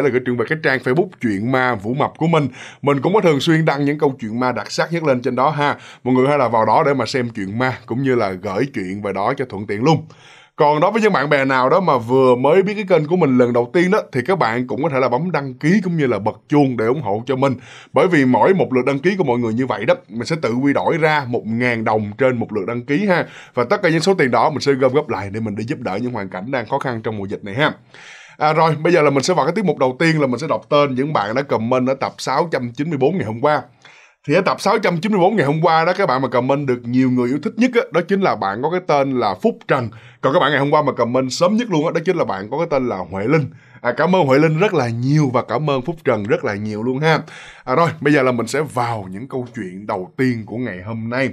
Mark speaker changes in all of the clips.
Speaker 1: thể là gửi chuyện về cái trang Facebook chuyện ma Vũ Mập của mình. Mình cũng có thường xuyên đăng những câu chuyện ma đặc sắc nhất lên trên đó ha. Mọi người hay là vào đó để mà xem chuyện ma cũng như là gửi chuyện về đó cho thuận tiện luôn. Còn đối với những bạn bè nào đó mà vừa mới biết cái kênh của mình lần đầu tiên đó thì các bạn cũng có thể là bấm đăng ký cũng như là bật chuông để ủng hộ cho mình. Bởi vì mỗi một lượt đăng ký của mọi người như vậy đó, mình sẽ tự quy đổi ra 1.000 đồng trên một lượt đăng ký ha. Và tất cả những số tiền đó mình sẽ gom góp lại để mình đi giúp đỡ những hoàn cảnh đang khó khăn trong mùa dịch này ha. À, rồi bây giờ là mình sẽ vào cái tiết mục đầu tiên là mình sẽ đọc tên những bạn đã comment ở tập 694 ngày hôm qua thì ở tập 694 ngày hôm qua đó các bạn mà comment được nhiều người yêu thích nhất đó, đó chính là bạn có cái tên là Phúc Trần còn các bạn ngày hôm qua mà comment sớm nhất luôn đó, đó chính là bạn có cái tên là Huệ Linh à, cảm ơn Huệ Linh rất là nhiều và cảm ơn Phúc Trần rất là nhiều luôn ha à, rồi bây giờ là mình sẽ vào những câu chuyện đầu tiên của ngày hôm nay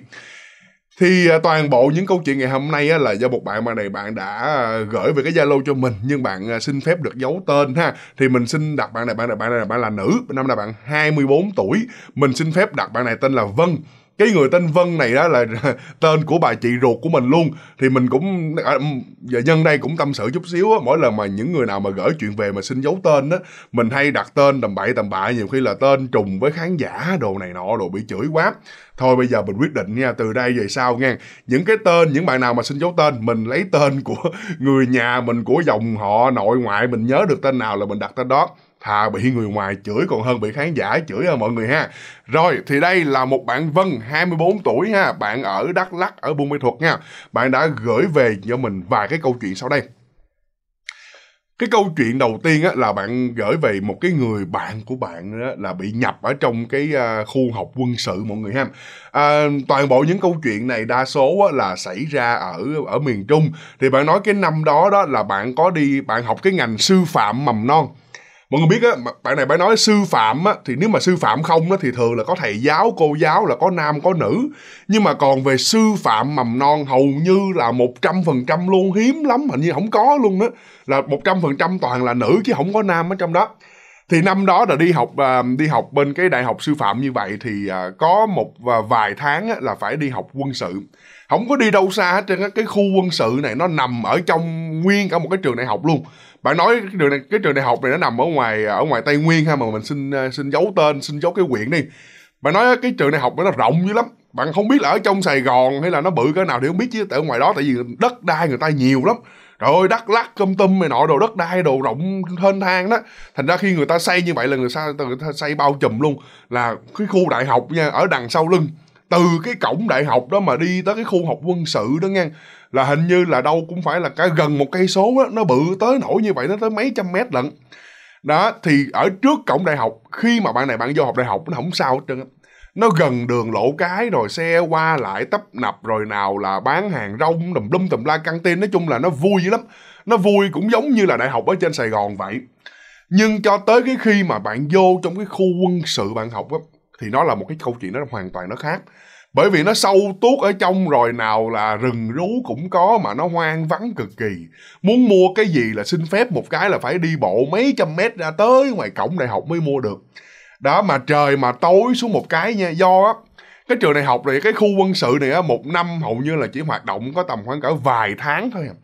Speaker 1: thì à, toàn bộ những câu chuyện ngày hôm nay là do một bạn mà này bạn đã à, gửi về cái zalo cho mình nhưng bạn à, xin phép được giấu tên ha thì mình xin đặt bạn này bạn này bạn này bạn là nữ năm là bạn 24 tuổi mình xin phép đặt bạn này tên là Vân cái người tên Vân này đó là tên của bà chị ruột của mình luôn thì mình cũng à, giờ nhân đây cũng tâm sự chút xíu á mỗi lần mà những người nào mà gửi chuyện về mà xin giấu tên á mình hay đặt tên tầm bậy tầm bạ nhiều khi là tên trùng với khán giả đồ này nọ đồ bị chửi quá thôi bây giờ mình quyết định nha từ đây về sau nha những cái tên những bạn nào mà xin giấu tên mình lấy tên của người nhà mình của dòng họ nội ngoại mình nhớ được tên nào là mình đặt tên đó thà bị người ngoài chửi còn hơn bị khán giả chửi à mọi người ha rồi thì đây là một bạn Vân 24 tuổi ha bạn ở Đắk Lắk ở Buôn Mê Thuột nha bạn đã gửi về cho mình vài cái câu chuyện sau đây cái câu chuyện đầu tiên á, là bạn gửi về một cái người bạn của bạn đó, là bị nhập ở trong cái à, khu học quân sự mọi người ha à, toàn bộ những câu chuyện này đa số á, là xảy ra ở ở miền trung thì bạn nói cái năm đó đó là bạn có đi bạn học cái ngành sư phạm mầm non mọi người biết á bạn này bạn nói sư phạm á thì nếu mà sư phạm không á thì thường là có thầy giáo cô giáo là có nam có nữ nhưng mà còn về sư phạm mầm non hầu như là một trăm phần trăm luôn hiếm lắm hình như không có luôn đó là một trăm phần trăm toàn là nữ chứ không có nam ở trong đó thì năm đó là đi học à, đi học bên cái đại học sư phạm như vậy thì à, có một à, vài tháng là phải đi học quân sự không có đi đâu xa hết trên cái khu quân sự này nó nằm ở trong nguyên cả một cái trường đại học luôn bạn nói cái trường này, cái trường đại học này nó nằm ở ngoài ở ngoài tây nguyên ha mà mình xin ờ, xin giấu tên xin giấu cái quyện đi bạn nói cái trường đại học nó rộng dữ lắm bạn không biết là ở trong sài gòn hay là nó bự cỡ nào thì không biết chứ tại ngoài đó tại vì đất đai người ta nhiều lắm trời ơi đắk lắc cơm tum này nọ đồ đất đai đồ rộng thênh thang đó thành ra khi người ta xây như vậy là người ta, người ta xây bao trùm luôn là cái khu đại học nha ở đằng sau lưng từ cái cổng đại học đó mà đi tới cái khu học quân sự đó nha là hình như là đâu cũng phải là cả gần một cây số á nó bự tới nổi như vậy nó tới mấy trăm mét lận đó thì ở trước cổng đại học khi mà bạn này bạn vô học đại học nó không sao hết trơn nó gần đường lộ cái rồi xe qua lại tấp nập rồi nào là bán hàng rong tùm lum tùm la căng tin nói chung là nó vui dữ lắm nó vui cũng giống như là đại học ở trên sài gòn vậy nhưng cho tới cái khi mà bạn vô trong cái khu quân sự bạn học á thì nó là một cái câu chuyện nó hoàn toàn nó khác bởi vì nó sâu tuốt ở trong rồi nào là rừng rú cũng có mà nó hoang vắng cực kỳ muốn mua cái gì là xin phép một cái là phải đi bộ mấy trăm mét ra tới ngoài cổng đại học mới mua được đó mà trời mà tối xuống một cái nha do á cái trường đại học này cái khu quân sự này á một năm hầu như là chỉ hoạt động có tầm khoảng cỡ vài tháng thôi à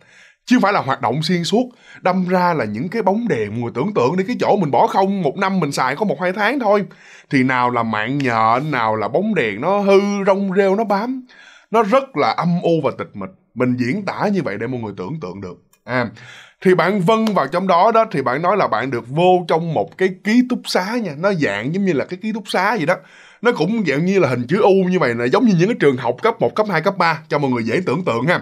Speaker 1: chứ không phải là hoạt động xuyên suốt đâm ra là những cái bóng đèn người tưởng tượng đi cái chỗ mình bỏ không một năm mình xài có một hai tháng thôi thì nào là mạng nhện nào là bóng đèn nó hư rong rêu nó bám nó rất là âm u và tịch mịch mình diễn tả như vậy để mọi người tưởng tượng được à thì bạn vân vào trong đó đó thì bạn nói là bạn được vô trong một cái ký túc xá nha nó dạng giống như là cái ký túc xá gì đó nó cũng dạng như là hình chữ U như vậy là giống như những cái trường học cấp 1, cấp 2, cấp 3 cho mọi người dễ tưởng tượng ha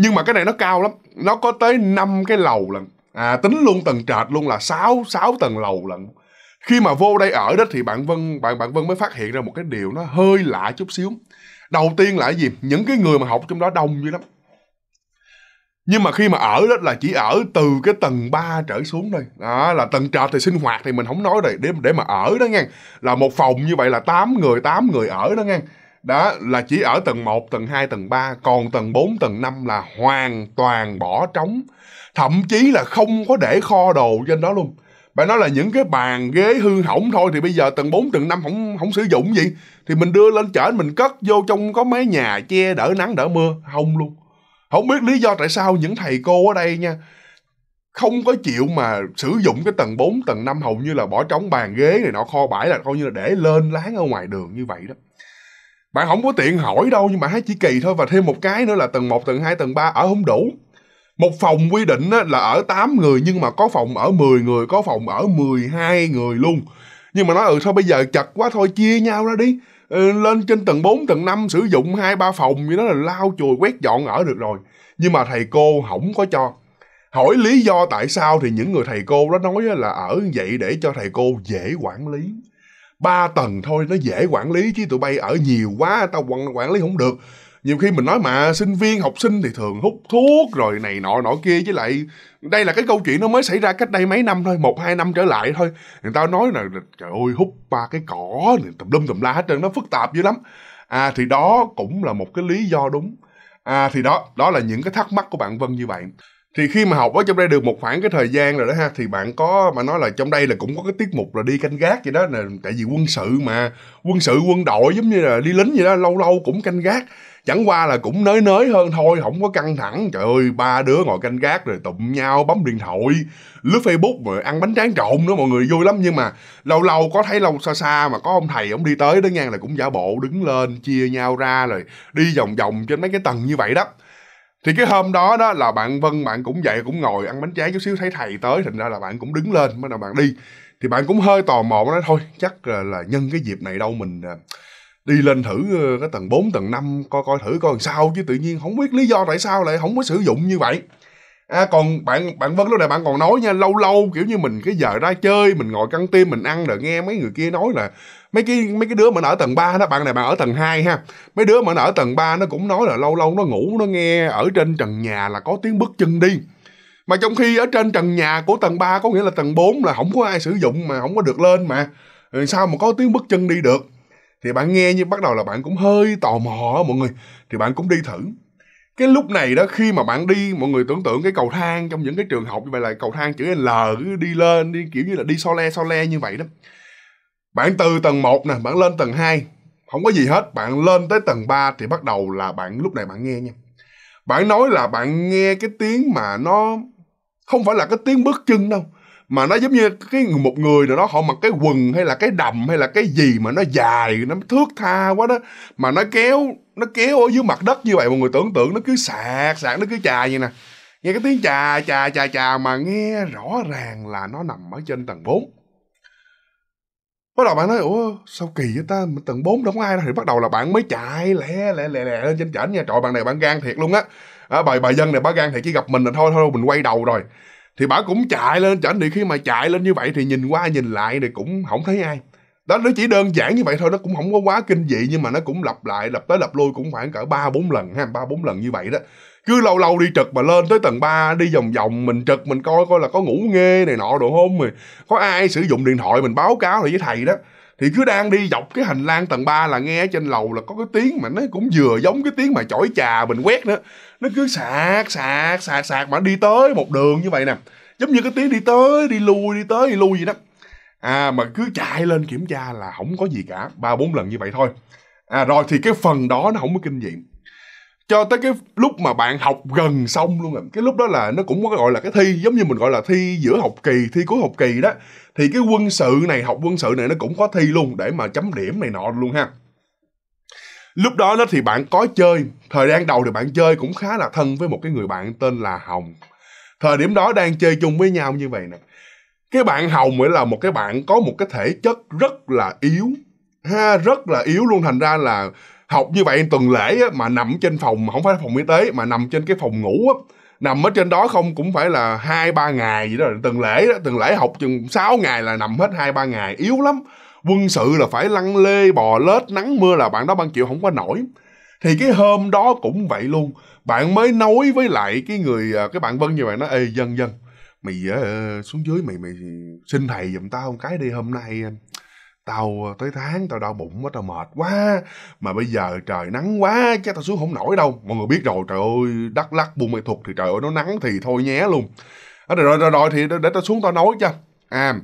Speaker 1: nhưng mà cái này nó cao lắm nó có tới 5 cái lầu lần à tính luôn tầng trệt luôn là 6 sáu tầng lầu lần khi mà vô đây ở đó thì bạn Vân bạn bạn Vân mới phát hiện ra một cái điều nó hơi lạ chút xíu đầu tiên là cái gì những cái người mà học trong đó đông dữ lắm nhưng mà khi mà ở đó là chỉ ở từ cái tầng 3 trở xuống đây đó là tầng trệt thì sinh hoạt thì mình không nói rồi để để mà ở đó nghe là một phòng như vậy là 8 người 8 người ở đó nghe đó là chỉ ở tầng 1, tầng 2, tầng 3 còn tầng 4, tầng 5 là hoàn toàn bỏ trống thậm chí là không có để kho đồ trên đó luôn Bà nói là những cái bàn ghế hư hỏng thôi thì bây giờ tầng 4, tầng 5 không không sử dụng gì thì mình đưa lên chở mình cất vô trong có mấy nhà che đỡ nắng đỡ mưa không luôn không biết lý do tại sao những thầy cô ở đây nha không có chịu mà sử dụng cái tầng 4, tầng 5 hầu như là bỏ trống bàn ghế này nọ kho bãi là coi như là để lên láng ở ngoài đường như vậy đó bạn không có tiện hỏi đâu nhưng mà thấy chỉ kỳ thôi và thêm một cái nữa là tầng 1, tầng 2, tầng 3 ở không đủ một phòng quy định là ở 8 người nhưng mà có phòng ở 10 người có phòng ở 12 người luôn nhưng mà nói ừ thôi bây giờ chật quá thôi chia nhau ra đi ừ, lên trên tầng 4, tầng 5 sử dụng hai ba phòng như đó là lau chùi quét dọn ở được rồi nhưng mà thầy cô không có cho hỏi lý do tại sao thì những người thầy cô đó nói là ở vậy để cho thầy cô dễ quản lý ba tầng thôi nó dễ quản lý chứ tụi bay ở nhiều quá tao quản, quản lý không được nhiều khi mình nói mà sinh viên học sinh thì thường hút thuốc rồi này nọ nọ kia với lại đây là cái câu chuyện nó mới xảy ra cách đây mấy năm thôi một hai năm trở lại thôi người ta nói là trời ơi hút ba cái cỏ tùm lum tùm la hết trơn nó phức tạp dữ lắm à thì đó cũng là một cái lý do đúng à thì đó đó là những cái thắc mắc của bạn vân như vậy thì khi mà học ở trong đây được một khoảng cái thời gian rồi đó ha thì bạn có mà nói là trong đây là cũng có cái tiết mục là đi canh gác vậy đó là tại vì quân sự mà quân sự quân đội giống như là đi lính vậy đó lâu lâu cũng canh gác chẳng qua là cũng nới nới hơn thôi không có căng thẳng trời ơi ba đứa ngồi canh gác rồi tụm nhau bấm điện thoại lướt facebook rồi ăn bánh tráng trộn nữa mọi người vui lắm nhưng mà lâu lâu có thấy lâu xa xa mà có ông thầy ông đi tới đó ngang là cũng giả bộ đứng lên chia nhau ra rồi đi vòng vòng trên mấy cái tầng như vậy đó thì cái hôm đó đó là bạn vân bạn cũng dậy cũng ngồi ăn bánh trái chút xíu thấy thầy tới thành ra là bạn cũng đứng lên mới là bạn đi thì bạn cũng hơi tò mò nói thôi chắc là, là nhân cái dịp này đâu mình à, đi lên thử cái tầng 4, tầng 5 coi coi thử coi làm sao chứ tự nhiên không biết lý do tại sao lại không có sử dụng như vậy à, còn bạn bạn vân lúc này bạn còn nói nha lâu lâu kiểu như mình cái giờ ra chơi mình ngồi căng tim mình ăn rồi nghe mấy người kia nói là mấy cái mấy cái đứa mà ở tầng 3 đó bạn này bạn ở tầng 2 ha mấy đứa mà ở tầng 3 nó cũng nói là lâu lâu nó ngủ nó nghe ở trên trần nhà là có tiếng bước chân đi mà trong khi ở trên trần nhà của tầng 3 có nghĩa là tầng 4 là không có ai sử dụng mà không có được lên mà ừ, sao mà có tiếng bước chân đi được thì bạn nghe như bắt đầu là bạn cũng hơi tò mò mọi người thì bạn cũng đi thử cái lúc này đó khi mà bạn đi mọi người tưởng tượng cái cầu thang trong những cái trường học như vậy là cầu thang chữ L cứ đi lên đi kiểu như là đi so le so le như vậy đó bạn từ tầng 1 nè bạn lên tầng 2 không có gì hết bạn lên tới tầng 3 thì bắt đầu là bạn lúc này bạn nghe nha bạn nói là bạn nghe cái tiếng mà nó không phải là cái tiếng bước chân đâu mà nó giống như cái một người nào đó họ mặc cái quần hay là cái đầm hay là cái gì mà nó dài nó thước tha quá đó mà nó kéo nó kéo ở dưới mặt đất như vậy mọi người tưởng tượng nó cứ sạc sạc nó cứ chà vậy nè nghe cái tiếng chà chà chà chà mà nghe rõ ràng là nó nằm ở trên tầng 4 bắt đầu bạn nói ủa sao kỳ vậy ta tầng 4 đâu có ai đâu thì bắt đầu là bạn mới chạy lẹ lẹ lẹ lẹ lên trên chảnh nha trời bạn này bạn gan thiệt luôn á à, bà bà dân này bà gan thiệt chỉ gặp mình là thôi thôi mình quay đầu rồi thì bà cũng chạy lên chảnh thì khi mà chạy lên như vậy thì nhìn qua nhìn lại thì cũng không thấy ai đó nó chỉ đơn giản như vậy thôi nó cũng không có quá kinh dị nhưng mà nó cũng lặp lại lặp tới lặp lui cũng khoảng cỡ ba bốn lần ha ba bốn lần như vậy đó cứ lâu lâu đi trực mà lên tới tầng 3 đi vòng vòng mình trực mình coi coi là có ngủ nghe này nọ đồ không rồi có ai sử dụng điện thoại mình báo cáo lại với thầy đó thì cứ đang đi dọc cái hành lang tầng 3 là nghe trên lầu là có cái tiếng mà nó cũng vừa giống cái tiếng mà chổi trà mình quét nữa nó cứ sạc sạc sạc sạc mà đi tới một đường như vậy nè giống như cái tiếng đi tới đi lui đi tới đi lui vậy đó à mà cứ chạy lên kiểm tra là không có gì cả ba bốn lần như vậy thôi à rồi thì cái phần đó nó không có kinh nghiệm cho tới cái lúc mà bạn học gần xong luôn rồi à. cái lúc đó là nó cũng có gọi là cái thi giống như mình gọi là thi giữa học kỳ thi cuối học kỳ đó thì cái quân sự này học quân sự này nó cũng có thi luôn để mà chấm điểm này nọ luôn ha lúc đó đó thì bạn có chơi thời gian đầu thì bạn chơi cũng khá là thân với một cái người bạn tên là hồng thời điểm đó đang chơi chung với nhau như vậy nè cái bạn hồng ấy là một cái bạn có một cái thể chất rất là yếu ha rất là yếu luôn thành ra là học như vậy tuần lễ á, mà nằm trên phòng mà không phải phòng y tế mà nằm trên cái phòng ngủ á, nằm ở trên đó không cũng phải là hai ba ngày gì đó tuần lễ đó, tuần lễ học chừng 6 ngày là nằm hết hai ba ngày yếu lắm quân sự là phải lăn lê bò lết nắng mưa là bạn đó bạn chịu không có nổi thì cái hôm đó cũng vậy luôn bạn mới nói với lại cái người à, cái bạn vân như vậy nói ê dân dân mày uh, xuống dưới mày mày xin thầy giùm tao không cái đi hôm nay à. tao à, tới tháng tao đau bụng quá tao mệt quá mà bây giờ trời nắng quá chắc tao xuống không nổi đâu mọi người biết rồi trời ơi đắk lắc buôn mê thuộc thì trời ơi nó nắng thì thôi nhé luôn ờ, rồi rồi rồi, thì để, để tao xuống tao nói cho à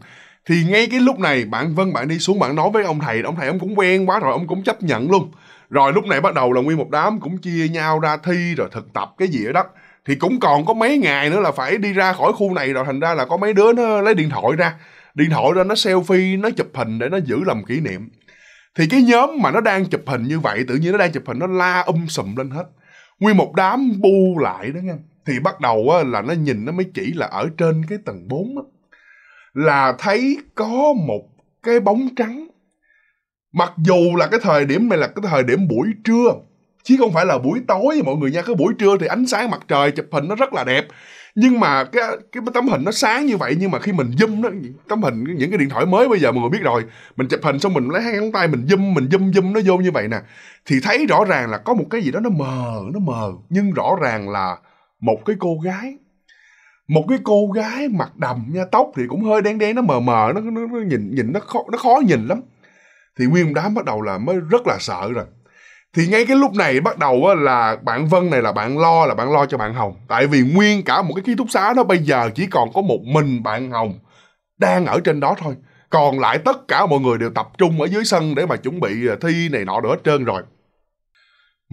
Speaker 1: thì ngay cái lúc này bạn vân bạn đi xuống bạn nói với ông thầy ông thầy ông cũng quen quá rồi ông cũng chấp nhận luôn rồi lúc này bắt đầu là nguyên một đám cũng chia nhau ra thi rồi thực tập cái gì đó thì cũng còn có mấy ngày nữa là phải đi ra khỏi khu này rồi thành ra là có mấy đứa nó lấy điện thoại ra điện thoại ra nó selfie nó chụp hình để nó giữ làm kỷ niệm thì cái nhóm mà nó đang chụp hình như vậy tự nhiên nó đang chụp hình nó la um sùm lên hết nguyên một đám bu lại đó nghe thì bắt đầu á, là nó nhìn nó mới chỉ là ở trên cái tầng 4 á là thấy có một cái bóng trắng mặc dù là cái thời điểm này là cái thời điểm buổi trưa chứ không phải là buổi tối mọi người nha cái buổi trưa thì ánh sáng mặt trời chụp hình nó rất là đẹp nhưng mà cái cái tấm hình nó sáng như vậy nhưng mà khi mình zoom nó tấm hình những cái điện thoại mới bây giờ mọi người biết rồi mình chụp hình xong mình lấy hai ngón tay mình zoom mình zoom zoom nó vô như vậy nè thì thấy rõ ràng là có một cái gì đó nó mờ nó mờ nhưng rõ ràng là một cái cô gái một cái cô gái mặt đầm nha tóc thì cũng hơi đen đen nó mờ mờ nó, nó, nó nhìn nhìn nó khó nó khó nhìn lắm thì nguyên đám bắt đầu là mới rất là sợ rồi thì ngay cái lúc này bắt đầu là bạn vân này là bạn lo là bạn lo cho bạn hồng tại vì nguyên cả một cái ký túc xá nó bây giờ chỉ còn có một mình bạn hồng đang ở trên đó thôi còn lại tất cả mọi người đều tập trung ở dưới sân để mà chuẩn bị à, thi này nọ đỡ hết trơn rồi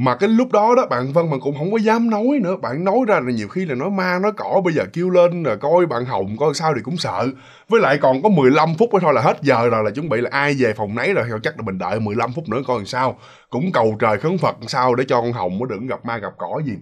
Speaker 1: mà cái lúc đó đó bạn vân bạn cũng không có dám nói nữa bạn nói ra là nhiều khi là nói ma nói cỏ bây giờ kêu lên là coi bạn hồng coi sao thì cũng sợ với lại còn có 15 phút thôi là hết giờ rồi là chuẩn bị là ai về phòng nấy rồi chắc là mình đợi 15 phút nữa coi làm sao cũng cầu trời khấn phật sao để cho con hồng nó đừng gặp ma gặp cỏ gì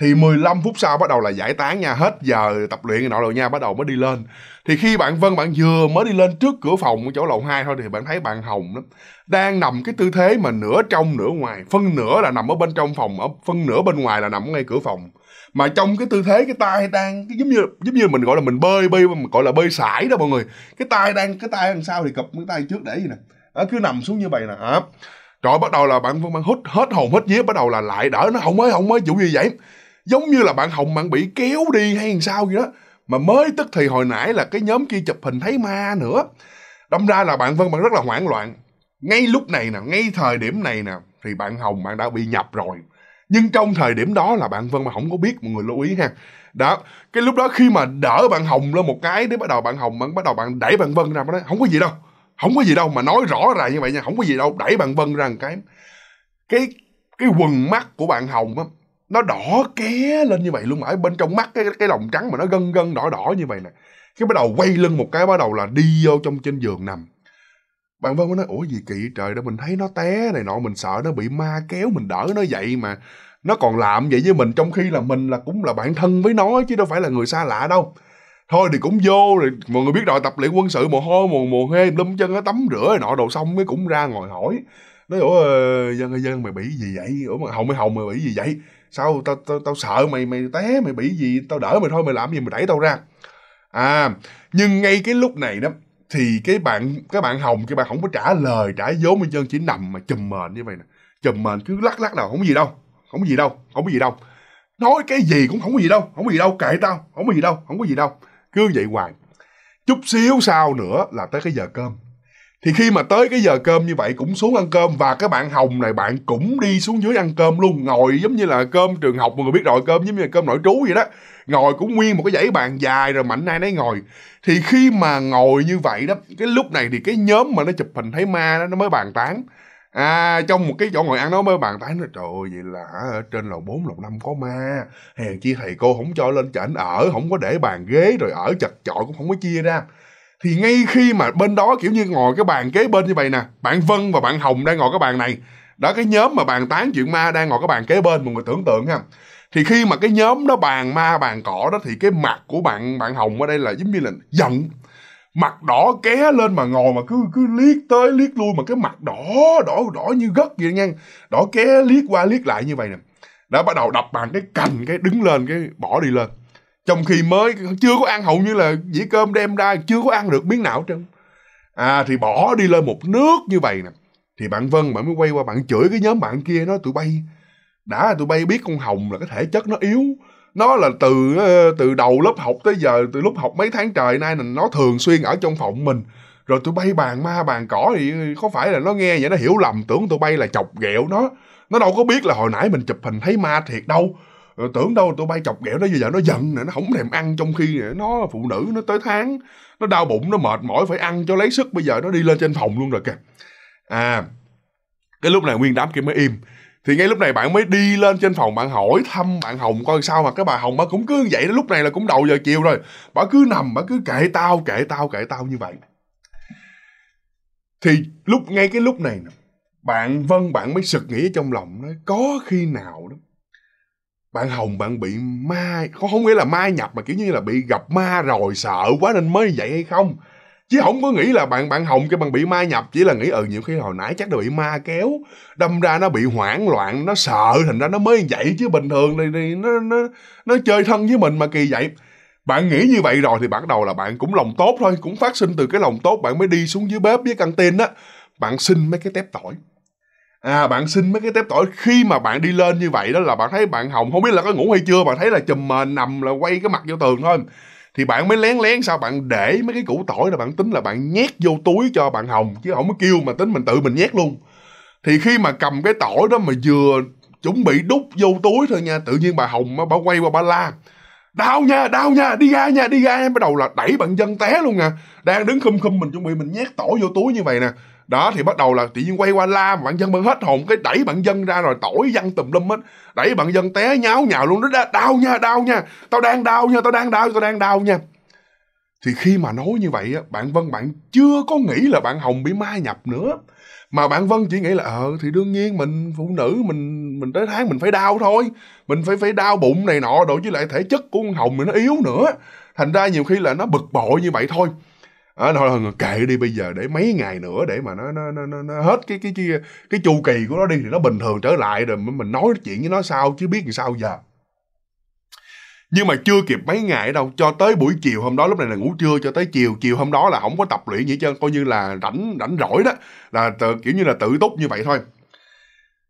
Speaker 1: thì 15 phút sau bắt đầu là giải tán nha hết giờ tập luyện nọ rồi nha bắt đầu mới đi lên thì khi bạn vân bạn vừa mới đi lên trước cửa phòng của chỗ lầu 2 thôi thì bạn thấy bạn hồng đó đang nằm cái tư thế mà nửa trong nửa ngoài phân nửa là nằm ở bên trong phòng ở phân nửa bên ngoài là nằm ngay cửa phòng mà trong cái tư thế cái tay đang cái giống như giống như mình gọi là mình bơi bơi mình gọi là bơi sải đó mọi người cái tay đang cái tay đằng sao thì cặp cái tay trước để gì nè đó, cứ nằm xuống như vậy nè à. rồi bắt đầu là bạn, vân bạn hút hết hồn hết vía bắt đầu là lại đỡ nó không mới không mới vụ gì vậy giống như là bạn hồng bạn bị kéo đi hay làm sao gì đó mà mới tức thì hồi nãy là cái nhóm kia chụp hình thấy ma nữa đâm ra là bạn vân bạn rất là hoảng loạn ngay lúc này nè ngay thời điểm này nè thì bạn hồng bạn đã bị nhập rồi nhưng trong thời điểm đó là bạn vân mà không có biết mọi người lưu ý ha đó cái lúc đó khi mà đỡ bạn hồng lên một cái để bắt đầu bạn hồng bạn bắt đầu bạn đẩy bạn vân ra nói không có gì đâu không có gì đâu mà nói rõ ràng như vậy nha không có gì đâu đẩy bạn vân ra một cái cái cái quần mắt của bạn hồng á nó đỏ ké lên như vậy luôn mà ở bên trong mắt cái cái lòng trắng mà nó gân gân đỏ đỏ như vậy nè cái bắt đầu quay lưng một cái bắt đầu là đi vô trong trên giường nằm bạn vân mới nói ủa gì kỳ trời đó mình thấy nó té này nọ mình sợ nó bị ma kéo mình đỡ nó vậy mà nó còn làm vậy với mình trong khi là mình là cũng là bạn thân với nó chứ đâu phải là người xa lạ đâu thôi thì cũng vô rồi mọi người biết rồi tập luyện quân sự mồ hôi mồ mồ hê lum chân nó tắm rửa rồi nọ đồ xong mới cũng ra ngồi hỏi nói ủa dân ơi dân mày bị gì vậy ủa mà hồng mày hồng mày bị gì vậy sao tao tao tao sợ mày mày té mày bị gì tao đỡ mày thôi mày làm gì mày đẩy tao ra à nhưng ngay cái lúc này đó thì cái bạn cái bạn hồng cái bạn không có trả lời trả vốn bên trơn chỉ nằm mà chùm mền như vậy nè chùm mền cứ lắc lắc đầu không có gì đâu không có gì đâu không có gì đâu nói cái gì cũng không có gì đâu không có gì đâu kệ tao không có gì đâu không có gì đâu cứ vậy hoài chút xíu sau nữa là tới cái giờ cơm thì khi mà tới cái giờ cơm như vậy cũng xuống ăn cơm và cái bạn hồng này bạn cũng đi xuống dưới ăn cơm luôn ngồi giống như là cơm trường học mọi người biết rồi cơm giống như là cơm nội trú vậy đó ngồi cũng nguyên một cái dãy bàn dài rồi mạnh ai nấy ngồi thì khi mà ngồi như vậy đó cái lúc này thì cái nhóm mà nó chụp hình thấy ma đó nó mới bàn tán à trong một cái chỗ ngồi ăn nó mới bàn tán là trời ơi vậy là ở trên lầu 4, lầu 5 có ma hèn chi thầy cô không cho lên trển ở không có để bàn ghế rồi ở chật chội cũng không có chia ra thì ngay khi mà bên đó kiểu như ngồi cái bàn kế bên như vậy nè bạn vân và bạn hồng đang ngồi cái bàn này đó cái nhóm mà bàn tán chuyện ma đang ngồi cái bàn kế bên mọi người tưởng tượng ha thì khi mà cái nhóm đó bàn ma bàn cỏ đó thì cái mặt của bạn bạn hồng ở đây là giống như là giận mặt đỏ ké lên mà ngồi mà cứ cứ liếc tới liếc lui mà cái mặt đỏ đỏ đỏ như gất vậy nha đỏ ké liếc qua liếc lại như vậy nè đã bắt đầu đập bàn cái cành cái đứng lên cái bỏ đi lên trong khi mới chưa có ăn hầu như là dĩa cơm đem ra chưa có ăn được miếng nào trơn à thì bỏ đi lên một nước như vậy nè thì bạn vân bạn mới quay qua bạn chửi cái nhóm bạn kia nó tụi bay đã tụi bay biết con hồng là cái thể chất nó yếu nó là từ ờ, từ đầu lớp học tới giờ từ lúc học mấy tháng trời nay là nó thường xuyên ở trong phòng mình rồi tụi bay bàn ma bàn cỏ thì có phải là nó nghe vậy nó hiểu lầm tưởng tụi bay là chọc ghẹo nó nó đâu có biết là hồi nãy mình chụp hình thấy ma thiệt đâu rồi tưởng đâu tụi bay chọc ghẹo nó bây giờ nó giận nè nó không thèm ăn trong khi nè nó phụ nữ nó tới tháng nó đau bụng nó mệt mỏi phải ăn cho lấy sức bây giờ nó đi lên trên phòng luôn rồi kìa à cái lúc này nguyên đám kia mới im thì ngay lúc này bạn mới đi lên trên phòng bạn hỏi thăm bạn hồng coi sao mà cái bà hồng bà cũng cứ vậy đó lúc này là cũng đầu giờ chiều rồi bà cứ nằm bà cứ kệ tao kệ tao kệ tao như vậy thì lúc ngay cái lúc này bạn vân bạn mới sực nghĩ trong lòng nói có khi nào đó bạn hồng bạn bị ma không không nghĩa là ma nhập mà kiểu như là bị gặp ma rồi sợ quá nên mới vậy hay không chứ không có nghĩ là bạn bạn hồng cái bạn bị ma nhập chỉ là nghĩ ừ nhiều khi hồi nãy chắc là bị ma kéo đâm ra nó bị hoảng loạn nó sợ thành ra nó mới vậy chứ bình thường thì này nó nó nó chơi thân với mình mà kỳ vậy bạn nghĩ như vậy rồi thì bắt đầu là bạn cũng lòng tốt thôi cũng phát sinh từ cái lòng tốt bạn mới đi xuống dưới bếp với căng tin á bạn xin mấy cái tép tỏi à bạn xin mấy cái tép tỏi khi mà bạn đi lên như vậy đó là bạn thấy bạn hồng không biết là có ngủ hay chưa bạn thấy là chùm mền nằm là quay cái mặt vô tường thôi thì bạn mới lén lén sao bạn để mấy cái củ tỏi là bạn tính là bạn nhét vô túi cho bạn hồng chứ không có kêu mà tính mình tự mình nhét luôn thì khi mà cầm cái tỏi đó mà vừa chuẩn bị đút vô túi thôi nha tự nhiên bà hồng mà bà quay qua bà la đau nha đau nha đi ra nha đi ra em bắt đầu là đẩy bạn dân té luôn nè đang đứng khum khum mình chuẩn bị mình nhét tỏi vô túi như vậy nè đó thì bắt đầu là tự nhiên quay qua la mà bạn dân bạn hết hồn cái đẩy bạn dân ra rồi tỏi dân tùm lum hết đẩy bạn dân té nháo nhào luôn đó đau nha đau nha tao đang đau nha tao đang đau tao đang đau nha thì khi mà nói như vậy á, bạn vân bạn chưa có nghĩ là bạn hồng bị ma nhập nữa mà bạn vân chỉ nghĩ là ờ thì đương nhiên mình phụ nữ mình mình tới tháng mình phải đau thôi mình phải phải đau bụng này nọ đổi với lại thể chất của con hồng thì nó yếu nữa thành ra nhiều khi là nó bực bội như vậy thôi À, nói là kệ đi bây giờ để mấy ngày nữa để mà nó nó nó, nó hết cái cái cái cái chu kỳ của nó đi thì nó bình thường trở lại rồi mình nói chuyện với nó sao chứ biết làm sao giờ nhưng mà chưa kịp mấy ngày đâu cho tới buổi chiều hôm đó lúc này là ngủ trưa cho tới chiều chiều hôm đó là không có tập luyện gì hết coi như là rảnh rảnh rỗi đó là tự, kiểu như là tự túc như vậy thôi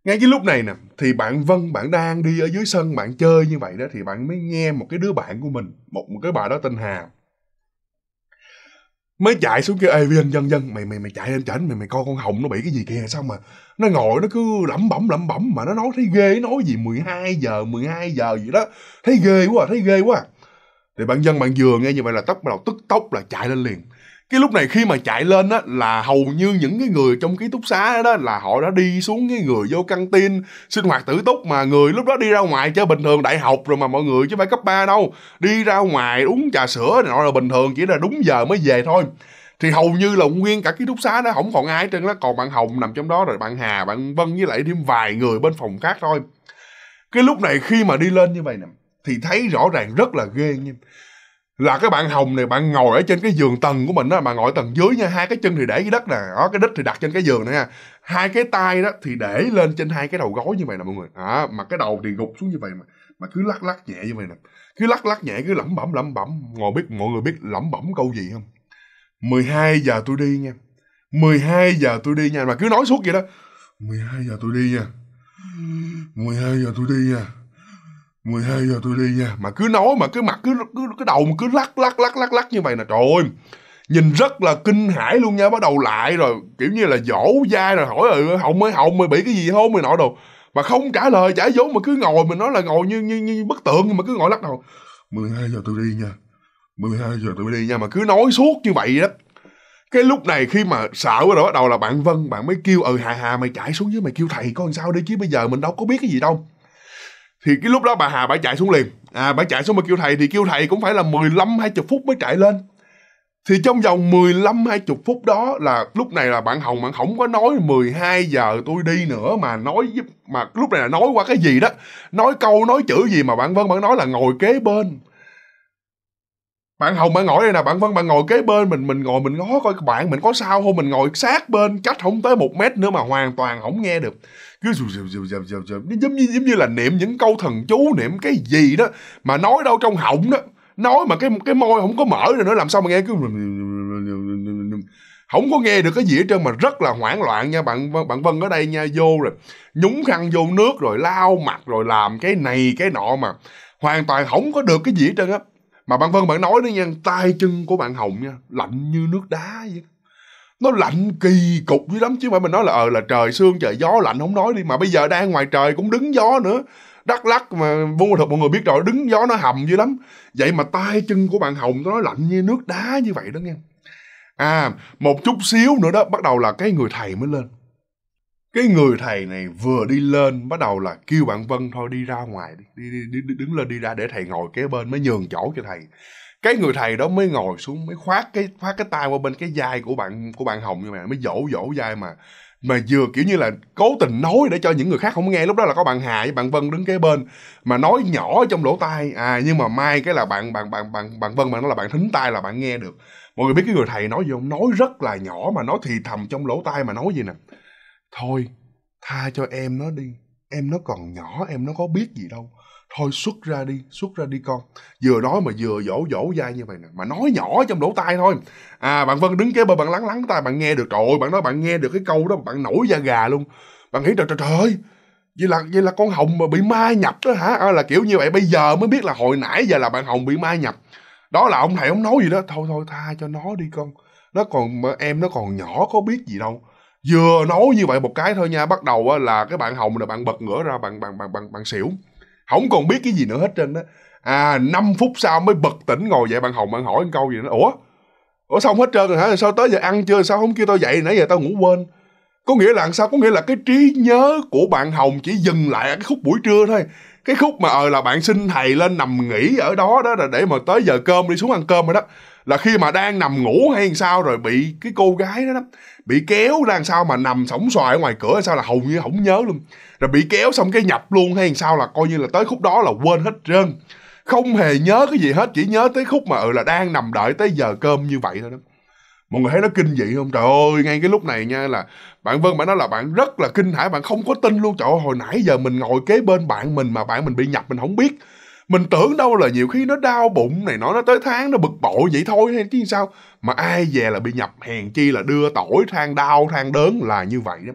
Speaker 1: ngay cái lúc này nè thì bạn vân bạn đang đi ở dưới sân bạn chơi như vậy đó thì bạn mới nghe một cái đứa bạn của mình một, một cái bà đó tên hà mới chạy xuống kia ê viên dân dân mày mày mày chạy lên chảnh mày mày coi con hồng nó bị cái gì kìa sao mà nó ngồi nó cứ lẩm bẩm lẩm bẩm mà nó nói thấy ghê nói gì 12 giờ 12 giờ gì đó thấy ghê quá thấy ghê quá thì bạn dân bạn vừa nghe như vậy là tóc bắt đầu tức tốc là chạy lên liền cái lúc này khi mà chạy lên á là hầu như những cái người trong ký túc xá đó là họ đã đi xuống cái người vô căng tin sinh hoạt tử túc mà người lúc đó đi ra ngoài chơi bình thường đại học rồi mà mọi người chứ phải cấp 3 đâu đi ra ngoài uống trà sữa này nọ là bình thường chỉ là đúng giờ mới về thôi thì hầu như là nguyên cả ký túc xá đó không còn ai trên đó còn bạn hồng nằm trong đó rồi bạn hà bạn vân với lại thêm vài người bên phòng khác thôi cái lúc này khi mà đi lên như vậy nè thì thấy rõ ràng rất là ghê nha là cái bạn hồng này bạn ngồi ở trên cái giường tầng của mình đó, bạn ngồi tầng dưới nha hai cái chân thì để dưới đất nè đó cái đít thì đặt trên cái giường nữa hai cái tay đó thì để lên trên hai cái đầu gối như vậy nè mọi người à, mà cái đầu thì gục xuống như vậy mà mà cứ lắc lắc nhẹ như vậy nè cứ lắc lắc nhẹ cứ lẩm bẩm lẩm bẩm ngồi biết mọi người biết lẩm bẩm câu gì không 12 giờ tôi đi nha 12 giờ tôi đi nha mà cứ nói suốt vậy đó 12 giờ tôi đi nha 12 giờ tôi đi nha 12 giờ tôi đi nha mà cứ nói mà cứ mặt cứ cứ cái đầu mà cứ lắc lắc lắc lắc lắc như vậy là trời ơi nhìn rất là kinh hãi luôn nha bắt đầu lại rồi kiểu như là dỗ dai rồi hỏi rồi họng ơi họng mày bị cái gì không mày nọ đồ mà không trả lời trả vốn mà cứ ngồi mình nói là ngồi như như như bất tượng nhưng mà cứ ngồi lắc đầu 12 giờ tôi đi nha 12 giờ tôi đi nha mà cứ nói suốt như vậy đó cái lúc này khi mà sợ rồi bắt đầu là bạn vân bạn mới kêu ừ hà hà mày chạy xuống dưới mày kêu thầy con sao đi chứ bây giờ mình đâu có biết cái gì đâu thì cái lúc đó bà Hà bà chạy xuống liền à bà chạy xuống mà kêu thầy thì kêu thầy cũng phải là 15 20 phút mới chạy lên thì trong vòng 15 20 phút đó là lúc này là bạn Hồng bạn không có nói 12 giờ tôi đi nữa mà nói mà lúc này là nói qua cái gì đó nói câu nói chữ gì mà bạn Vân bạn nói là ngồi kế bên bạn hồng bạn ngồi đây nè bạn vân bạn ngồi kế bên mình mình ngồi mình ngó coi bạn mình có sao không mình ngồi sát bên cách không tới một mét nữa mà hoàn toàn không nghe được cứ dù dù dù dù dù nó giống như giống như là niệm những câu thần chú niệm cái gì đó mà nói đâu trong họng đó nói mà cái cái môi không có mở rồi nữa làm sao mà nghe cứ không có nghe được cái gì hết trơn mà rất là hoảng loạn nha bạn bạn Vân ở đây nha vô rồi nhúng khăn vô nước rồi lau mặt rồi làm cái này cái nọ mà hoàn toàn không có được cái gì hết trơn á mà bạn vân bạn nói đó nha tay chân của bạn hồng nha lạnh như nước đá vậy nó lạnh kỳ cục dữ lắm chứ phải mình nói là ờ là trời sương trời gió lạnh không nói đi mà bây giờ đang ngoài trời cũng đứng gió nữa đắk lắc mà vô thực mọi người biết rồi đứng gió nó hầm dữ lắm vậy mà tay chân của bạn hồng nó lạnh như nước đá như vậy đó nghe à một chút xíu nữa đó bắt đầu là cái người thầy mới lên cái người thầy này vừa đi lên bắt đầu là kêu bạn vân thôi đi ra ngoài đi, đi, đi, đi đứng lên đi ra để thầy ngồi kế bên mới nhường chỗ cho thầy cái người thầy đó mới ngồi xuống mới khoát cái khoát cái tay qua bên cái vai của bạn của bạn hồng như mày mới dỗ dỗ vai mà mà vừa kiểu như là cố tình nói để cho những người khác không nghe lúc đó là có bạn hà với bạn vân đứng kế bên mà nói nhỏ trong lỗ tai à nhưng mà may cái là bạn bạn bạn bạn bạn vân mà nó là bạn thính tai là bạn nghe được mọi người biết cái người thầy nói gì không nói rất là nhỏ mà nói thì thầm trong lỗ tai mà nói gì nè thôi tha cho em nó đi em nó còn nhỏ em nó có biết gì đâu thôi xuất ra đi xuất ra đi con vừa nói mà vừa dỗ dỗ dai như vậy nè mà nói nhỏ trong lỗ tai thôi à bạn vân đứng kế bên bạn lắng lắng tai bạn nghe được trời ơi bạn nói bạn nghe được cái câu đó bạn nổi da gà luôn bạn nghĩ trời trời trời ơi vậy là vậy là con hồng mà bị ma nhập đó hả à, là kiểu như vậy bây giờ mới biết là hồi nãy giờ là bạn hồng bị ma nhập đó là ông thầy ông nói gì đó thôi thôi tha cho nó đi con nó còn em nó còn nhỏ có biết gì đâu vừa nói như vậy một cái thôi nha bắt đầu á, là cái bạn hồng là bạn bật ngửa ra bạn bạn bạn bạn bạn xỉu không còn biết cái gì nữa hết trên đó à 5 phút sau mới bật tỉnh ngồi dậy bạn hồng bạn hỏi câu gì nữa ủa ủa xong hết trơn rồi hả sao tới giờ ăn chưa sao không kêu tao dậy nãy giờ tao ngủ quên có nghĩa là sao có nghĩa là cái trí nhớ của bạn hồng chỉ dừng lại ở cái khúc buổi trưa thôi cái khúc mà ờ là bạn xin thầy lên nằm nghỉ ở đó đó là để mà tới giờ cơm đi xuống ăn cơm rồi đó là khi mà đang nằm ngủ hay sao rồi bị cái cô gái đó, đó bị kéo ra làm sao mà nằm sóng xoài ở ngoài cửa hay sao là hầu như không nhớ luôn rồi bị kéo xong cái nhập luôn hay sao là coi như là tới khúc đó là quên hết trơn không hề nhớ cái gì hết chỉ nhớ tới khúc mà ừ là đang nằm đợi tới giờ cơm như vậy thôi đó mọi người thấy nó kinh dị không trời ơi ngay cái lúc này nha là bạn vân bạn nói là bạn rất là kinh hãi bạn không có tin luôn trời ơi hồi nãy giờ mình ngồi kế bên bạn mình mà bạn mình bị nhập mình không biết mình tưởng đâu là nhiều khi nó đau bụng này nó nó tới tháng nó bực bội vậy thôi hay chứ sao mà ai về là bị nhập hèn chi là đưa tỏi than đau than đớn là như vậy đó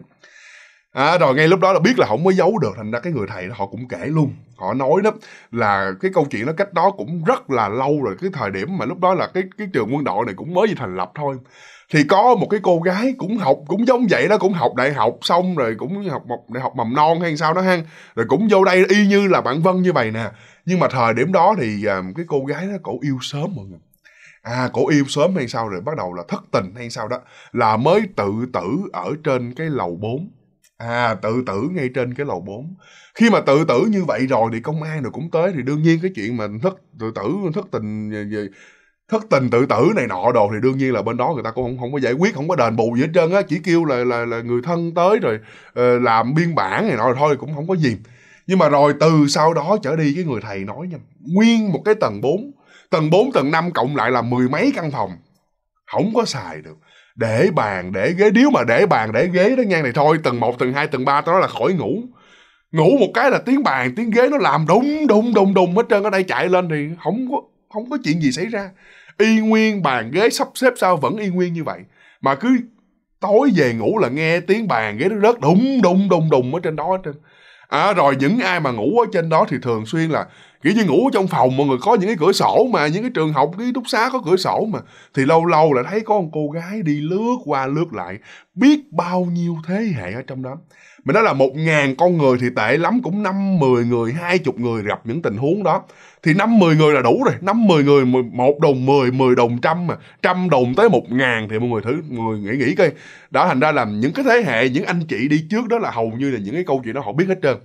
Speaker 1: À, rồi ngay lúc đó là biết là không có giấu được thành ra cái người thầy đó họ cũng kể luôn họ nói đó là cái câu chuyện nó cách đó cũng rất là lâu rồi cái thời điểm mà lúc đó là cái cái trường quân đội này cũng mới thành lập thôi thì có một cái cô gái cũng học cũng giống vậy đó cũng học đại học xong rồi cũng học một đại học mầm non hay sao đó ha rồi cũng vô đây y như là bạn vân như vậy nè nhưng mà thời điểm đó thì à, cái cô gái đó cổ yêu sớm mọi người à cổ yêu sớm hay sao rồi bắt đầu là thất tình hay sao đó là mới tự tử ở trên cái lầu 4 à tự tử ngay trên cái lầu 4 khi mà tự tử như vậy rồi thì công an rồi cũng tới thì đương nhiên cái chuyện mà thất tự tử thất tình ờ, ờ, thất tình tự tử này nọ đồ thì đương nhiên là bên đó người ta cũng không không có giải quyết không có đền bù gì hết trơn á chỉ kêu là là là người thân tới rồi ờ, làm biên bản này nọ rồi thôi cũng không có gì nhưng mà rồi từ sau đó trở đi cái người thầy nói nha nguyên một cái tầng 4 tầng 4 tầng 5 cộng lại là mười mấy căn phòng không có xài được để bàn để ghế điếu mà để bàn để ghế đó ngang này thôi tầng 1 tầng 2 tầng 3 tao nói là khỏi ngủ ngủ một cái là tiếng bàn tiếng ghế nó làm đùng đùng đùng đùng hết trơn ở đây chạy lên thì không có không có chuyện gì xảy ra y nguyên bàn ghế sắp xếp sao vẫn y nguyên như vậy mà cứ tối về ngủ là nghe tiếng bàn ghế nó rớt đùng đùng đùng đùng ở trên đó ở trên à, rồi những ai mà ngủ ở trên đó thì thường xuyên là kiểu như ngủ trong phòng mọi người có những cái cửa sổ mà những cái trường học cái túc xá có cửa sổ mà thì lâu lâu là thấy có một cô gái đi lướt qua lướt lại biết bao nhiêu thế hệ ở trong đó mình nói là một ngàn con người thì tệ lắm cũng năm mười người hai chục người gặp những tình huống đó thì năm mười người là đủ rồi năm mười người một đồng mười mười đồng trăm mà trăm đồng tới một ngàn thì mọi người thử mọi người nghĩ nghĩ coi đó thành ra là những cái thế hệ những anh chị đi trước đó là hầu như là những cái câu chuyện đó họ biết hết trơn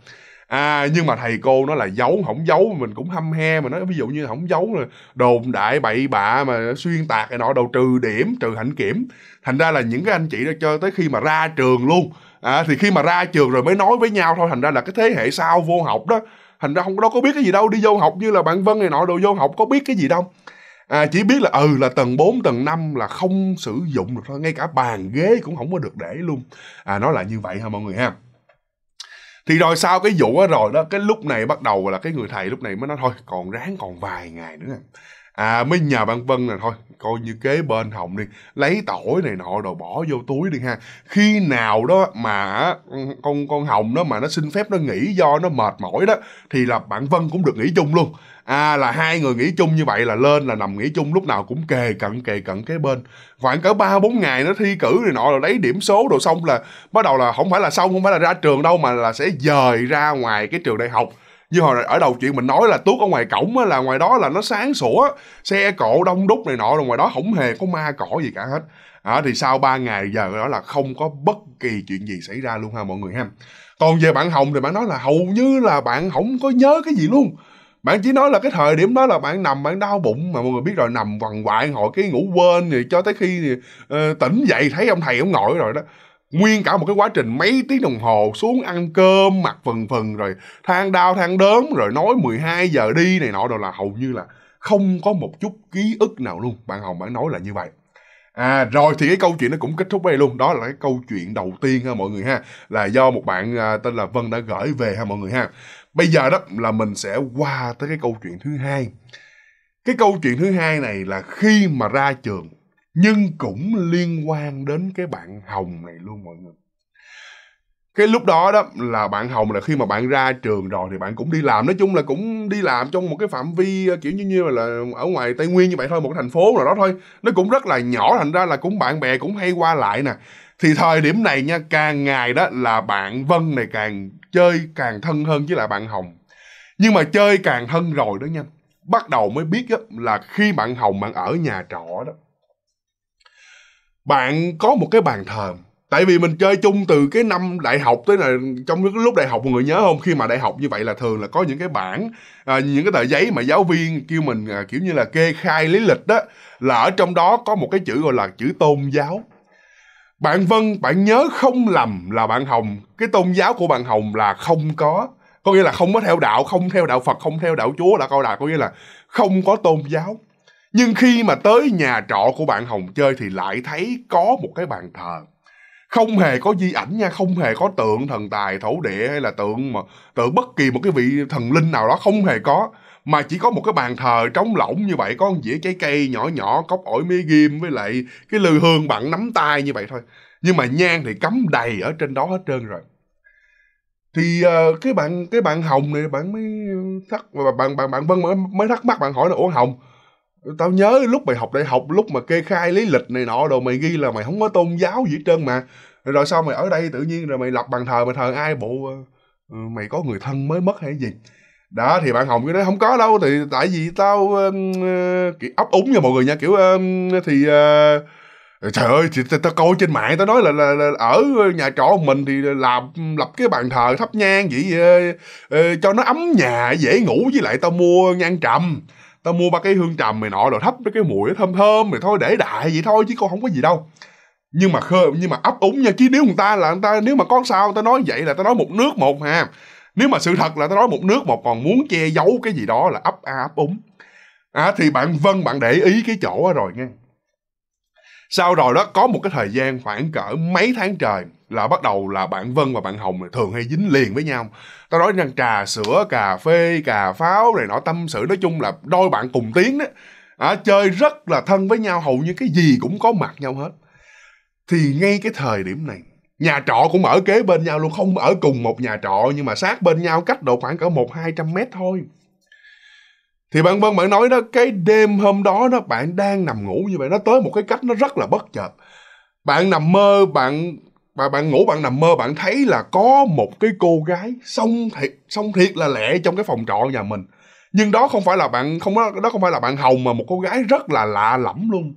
Speaker 1: à nhưng mà thầy cô nó là giấu không giấu mình cũng hâm he mà nó ví dụ như không giấu là đồn đại bậy bạ mà xuyên tạc này nọ đầu trừ điểm trừ hạnh kiểm thành ra là những cái anh chị đó cho tới khi mà ra trường luôn à, thì khi mà ra trường rồi mới nói với nhau thôi thành ra là cái thế hệ sau vô học đó thành ra không đâu có biết cái gì đâu đi vô học như là bạn vân này nọ đồ vô học có biết cái gì đâu à, chỉ biết là ừ là tầng 4, tầng 5 là không sử dụng được thôi ngay cả bàn ghế cũng không có được để luôn à nó là như vậy ha mọi người ha thì rồi sau cái vụ đó rồi đó cái lúc này bắt đầu là cái người thầy lúc này mới nói thôi còn ráng còn vài ngày nữa à mới nhờ bạn vân là thôi coi như kế bên hồng đi lấy tỏi này nọ rồi bỏ vô túi đi ha khi nào đó mà ừ, con con hồng đó mà nó xin phép nó nghỉ do nó mệt mỏi đó thì là bạn vân cũng được nghỉ chung luôn à là hai người nghỉ chung như vậy là lên là nằm nghỉ chung lúc nào cũng kề cận kề cận kế bên khoảng cỡ ba bốn ngày nó thi cử này nọ rồi lấy điểm số đồ xong là bắt đầu là không phải là xong không phải là ra trường đâu mà là sẽ dời ra ngoài cái trường đại học như hồi ở đầu chuyện mình nói là tuốt ở ngoài cổng á là ngoài đó là nó sáng sủa xe cộ đông đúc này nọ rồi ngoài đó không hề có ma cỏ gì cả hết à, thì sau 3 ngày giờ đó là không có bất kỳ chuyện gì xảy ra luôn ha mọi người ha còn về bạn hồng thì bạn nói là hầu như là bạn không có nhớ cái gì luôn bạn chỉ nói là cái thời điểm đó là bạn nằm bạn đau bụng mà mọi người biết rồi nằm quằn quại hồi cái ngủ quên thì cho tới khi uh, tỉnh dậy thấy ông thầy ông ngồi rồi đó nguyên cả một cái quá trình mấy tiếng đồng hồ xuống ăn cơm mặc phần phần rồi than đau than đớn rồi nói 12 giờ đi này nọ rồi là hầu như là không có một chút ký ức nào luôn bạn hồng bạn nói là như vậy À rồi thì cái câu chuyện nó cũng kết thúc đây luôn Đó là cái câu chuyện đầu tiên ha mọi người ha Là do một bạn à, tên là Vân đã gửi về ha mọi người ha Bây giờ đó là mình sẽ qua tới cái câu chuyện thứ hai Cái câu chuyện thứ hai này là khi mà ra trường nhưng cũng liên quan đến cái bạn hồng này luôn mọi người cái lúc đó đó là bạn hồng là khi mà bạn ra trường rồi thì bạn cũng đi làm nói chung là cũng đi làm trong một cái phạm vi ờ, kiểu như như là ở ngoài tây nguyên như vậy thôi một thành phố nào đó thôi nó cũng rất là nhỏ thành ra là cũng bạn bè cũng hay qua lại nè thì thời điểm này nha càng ngày đó là bạn vân này càng chơi càng thân hơn với lại bạn hồng nhưng mà chơi càng thân rồi đó nha bắt đầu mới biết đó, là khi bạn hồng bạn ở nhà trọ đó bạn có một cái bàn thờ tại vì mình chơi chung từ cái năm đại học tới là trong cái lúc đại học mọi người nhớ không khi mà đại học như vậy là thường là có những cái bảng à, những cái tờ giấy mà giáo viên kêu mình à, kiểu như là kê khai lý lịch đó là ở trong đó có một cái chữ gọi là chữ tôn giáo bạn vân bạn nhớ không lầm là bạn hồng cái tôn giáo của bạn hồng là không có có nghĩa là không có theo đạo không theo đạo phật không theo đạo chúa là câu đạo có nghĩa là không có tôn giáo nhưng khi mà tới nhà trọ của bạn hồng chơi thì lại thấy có một cái bàn thờ không hề có di ảnh nha không hề có tượng thần tài thổ địa hay là tượng mà tượng bất kỳ một cái vị thần linh nào đó không hề có mà chỉ có một cái bàn thờ trống lỏng như vậy có dĩa trái cây nhỏ nhỏ cốc ổi mía ghim với lại cái lư hương bằng nắm tay như vậy thôi nhưng mà nhang thì cắm đầy ở trên đó hết trơn rồi thì uh, cái bạn cái bạn hồng này bạn mới thắc bạn bạn bạn vân mới thắc mắc bạn hỏi là ủa hồng tao nhớ lúc mày học đại học lúc mà kê khai lý lịch này nọ đồ mày ghi là mày không có tôn giáo gì hết trơn mà rồi, rồi sao mày ở đây tự nhiên rồi mày lập bàn thờ mày thờ ai bộ ờ, ừ, mày có người thân mới mất hay gì đó thì bạn hồng cái đó không có đâu thì tại vì tao uh, ấp úng nha mọi người nha kiểu uh, thì uh, trời ơi thì tao, tao coi trên mạng tao nói là, là, là ở nhà trọ mình thì làm lập cái bàn thờ thắp nhang vậy uh, uh, cho nó ấm nhà dễ ngủ với lại tao mua nhang trầm tao mua ba cái hương trầm mày nọ rồi thấp với cái mùi nó thơm thơm mày thôi để đại vậy thôi chứ con không có gì đâu nhưng mà khơ nhưng mà ấp úng nha chứ nếu người ta là người ta nếu mà con sao người ta nói vậy là ta nói một nước một ha nếu mà sự thật là ta nói một nước một còn muốn che giấu cái gì đó là ấp a ấp úng à thì bạn vân bạn để ý cái chỗ đó rồi nghe sau rồi đó có một cái thời gian khoảng cỡ mấy tháng trời là bắt đầu là bạn Vân và bạn Hồng thường hay dính liền với nhau. Tao nói rằng trà sữa, cà phê, cà pháo này nọ tâm sự nói chung là đôi bạn cùng tiếng đó. À, chơi rất là thân với nhau hầu như cái gì cũng có mặt nhau hết. Thì ngay cái thời điểm này nhà trọ cũng ở kế bên nhau luôn không ở cùng một nhà trọ nhưng mà sát bên nhau cách độ khoảng cỡ một hai trăm mét thôi thì bạn vân bạn nói đó cái đêm hôm đó đó bạn đang nằm ngủ như vậy nó tới một cái cách nó rất là bất chợt bạn nằm mơ bạn bạn bạn ngủ bạn nằm mơ bạn thấy là có một cái cô gái xong thiệt xong thiệt là lẹ trong cái phòng trọ nhà mình nhưng đó không phải là bạn không đó không phải là bạn hồng mà một cô gái rất là lạ lẫm luôn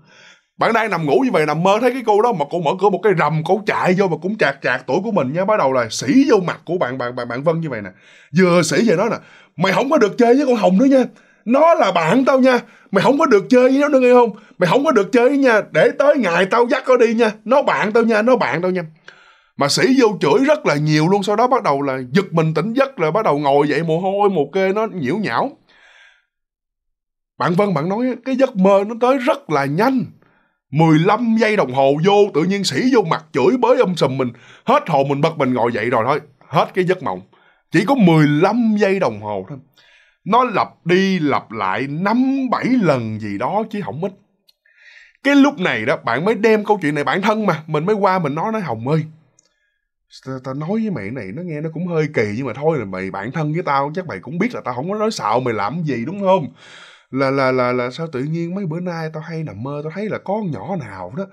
Speaker 1: bạn đang nằm ngủ như vậy nằm mơ thấy cái cô đó mà cô mở cửa một cái rầm cô chạy vô mà cũng chạc chạc tuổi của mình nha bắt đầu là sĩ vô mặt của bạn bạn bạn bạn vân như vậy nè vừa sĩ về nói nè mày không có được chơi với con hồng nữa nha nó là bạn tao nha mày không có được chơi với nó nữa nghe không mày không có được chơi với nha để tới ngày tao dắt nó đi nha nó bạn tao nha nó bạn tao nha mà sĩ vô chửi rất là nhiều luôn sau đó bắt đầu là giật mình tỉnh giấc là bắt đầu ngồi dậy mồ hôi một kê nó nhiễu nhão bạn Vân bạn nói cái giấc mơ nó tới rất là nhanh 15 giây đồng hồ vô tự nhiên sĩ vô mặt chửi bới âm sùm mình hết hồn mình bật mình ngồi dậy rồi thôi hết cái giấc mộng chỉ có 15 giây đồng hồ thôi nó lặp đi lặp lại năm bảy lần gì đó chứ không ít cái lúc này đó bạn mới đem câu chuyện này bản thân mà mình mới qua mình nói nói hồng ơi tao ta nói với mày này nó nghe nó cũng hơi kỳ nhưng mà thôi là mày bạn thân với tao chắc mày cũng biết là tao không có nói xạo mày làm gì đúng không là là là là sao tự nhiên mấy bữa nay tao hay nằm mơ tao thấy là con nhỏ nào đó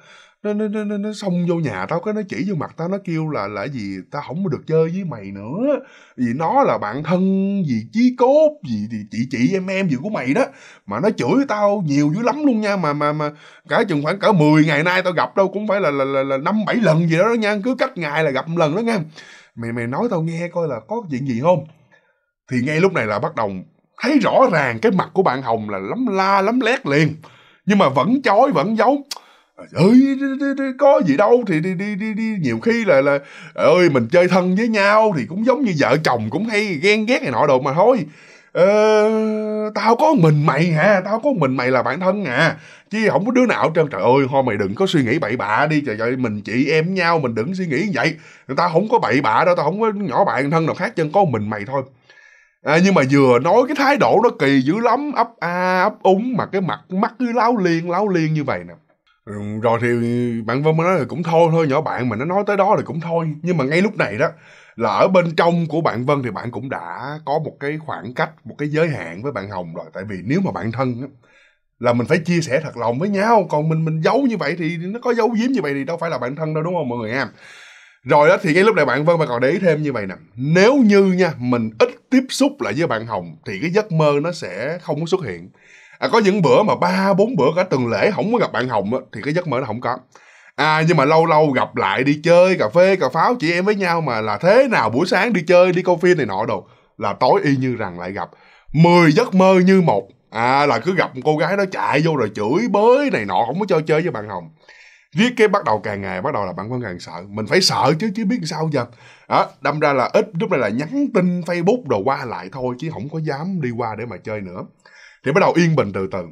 Speaker 1: nó nó nó nó, nó xông vô nhà tao cái nó chỉ vô mặt tao nó kêu là là gì tao không được chơi với mày nữa vì nó là bạn thân gì chí cốt gì thì chị chị em em gì của mày đó mà nó chửi tao nhiều dữ lắm luôn nha mà mà mà cả chừng khoảng cả 10 ngày nay tao gặp đâu cũng phải là là là, năm bảy lần gì đó, đó nha cứ cách ngày là gặp một lần đó nha mày mày nói tao nghe coi là có chuyện gì không thì ngay lúc này là bắt đầu thấy rõ ràng cái mặt của bạn hồng là lắm la lắm lét liền nhưng mà vẫn chói vẫn giấu ơi có gì đâu thì đi đi đi, đi. nhiều khi là là ơi mình chơi thân với nhau thì cũng giống như vợ chồng cũng hay ghen ghét này nọ đồ mà thôi ờ, tao có mình mày hả tao có mình mày là bạn thân à chứ không có đứa nào trơn trời ơi thôi mày đừng có suy nghĩ bậy bạ đi trời ơi mình chị em nhau mình đừng suy nghĩ như vậy người ta không có bậy bạ đâu tao không có nhỏ bạn thân nào khác chân có mình mày thôi à, nhưng mà vừa nói cái thái độ nó kỳ dữ lắm ấp a ấp úng mà cái mặt mắt cứ láo liền láo liền như vậy nè Ừ, rồi thì bạn Vân mới nói là cũng thôi thôi nhỏ bạn mà nó nói tới đó là cũng thôi nhưng mà ngay lúc này đó là ở bên trong của bạn Vân thì bạn cũng đã có một cái khoảng cách một cái giới hạn với bạn Hồng rồi tại vì nếu mà bạn thân là mình phải chia sẻ thật lòng với nhau còn mình mình giấu như vậy thì nó có giấu giếm như vậy thì đâu phải là bạn thân đâu đúng không mọi người em rồi đó thì ngay lúc này bạn Vân mà còn để ý thêm như vậy nè nếu như nha mình ít tiếp xúc lại với bạn Hồng thì cái giấc mơ nó sẽ không có xuất hiện à, có những bữa mà ba bốn bữa cả tuần lễ không có gặp bạn hồng á, thì cái giấc mơ nó không có à nhưng mà lâu lâu gặp lại đi chơi cà phê cà pháo chị em với nhau mà là thế nào buổi sáng đi chơi đi coi phim này nọ đồ là tối y như rằng lại gặp 10 giấc mơ như một à là cứ gặp một cô gái đó chạy vô rồi chửi bới này nọ không có cho chơi với bạn hồng riết cái bắt đầu càng ngày bắt đầu là bạn vẫn càng sợ mình phải sợ chứ chứ biết sao giờ đó đâm ra là ít lúc này là nhắn tin facebook đồ qua lại thôi chứ không có dám đi qua để mà chơi nữa thì bắt đầu yên bình từ từ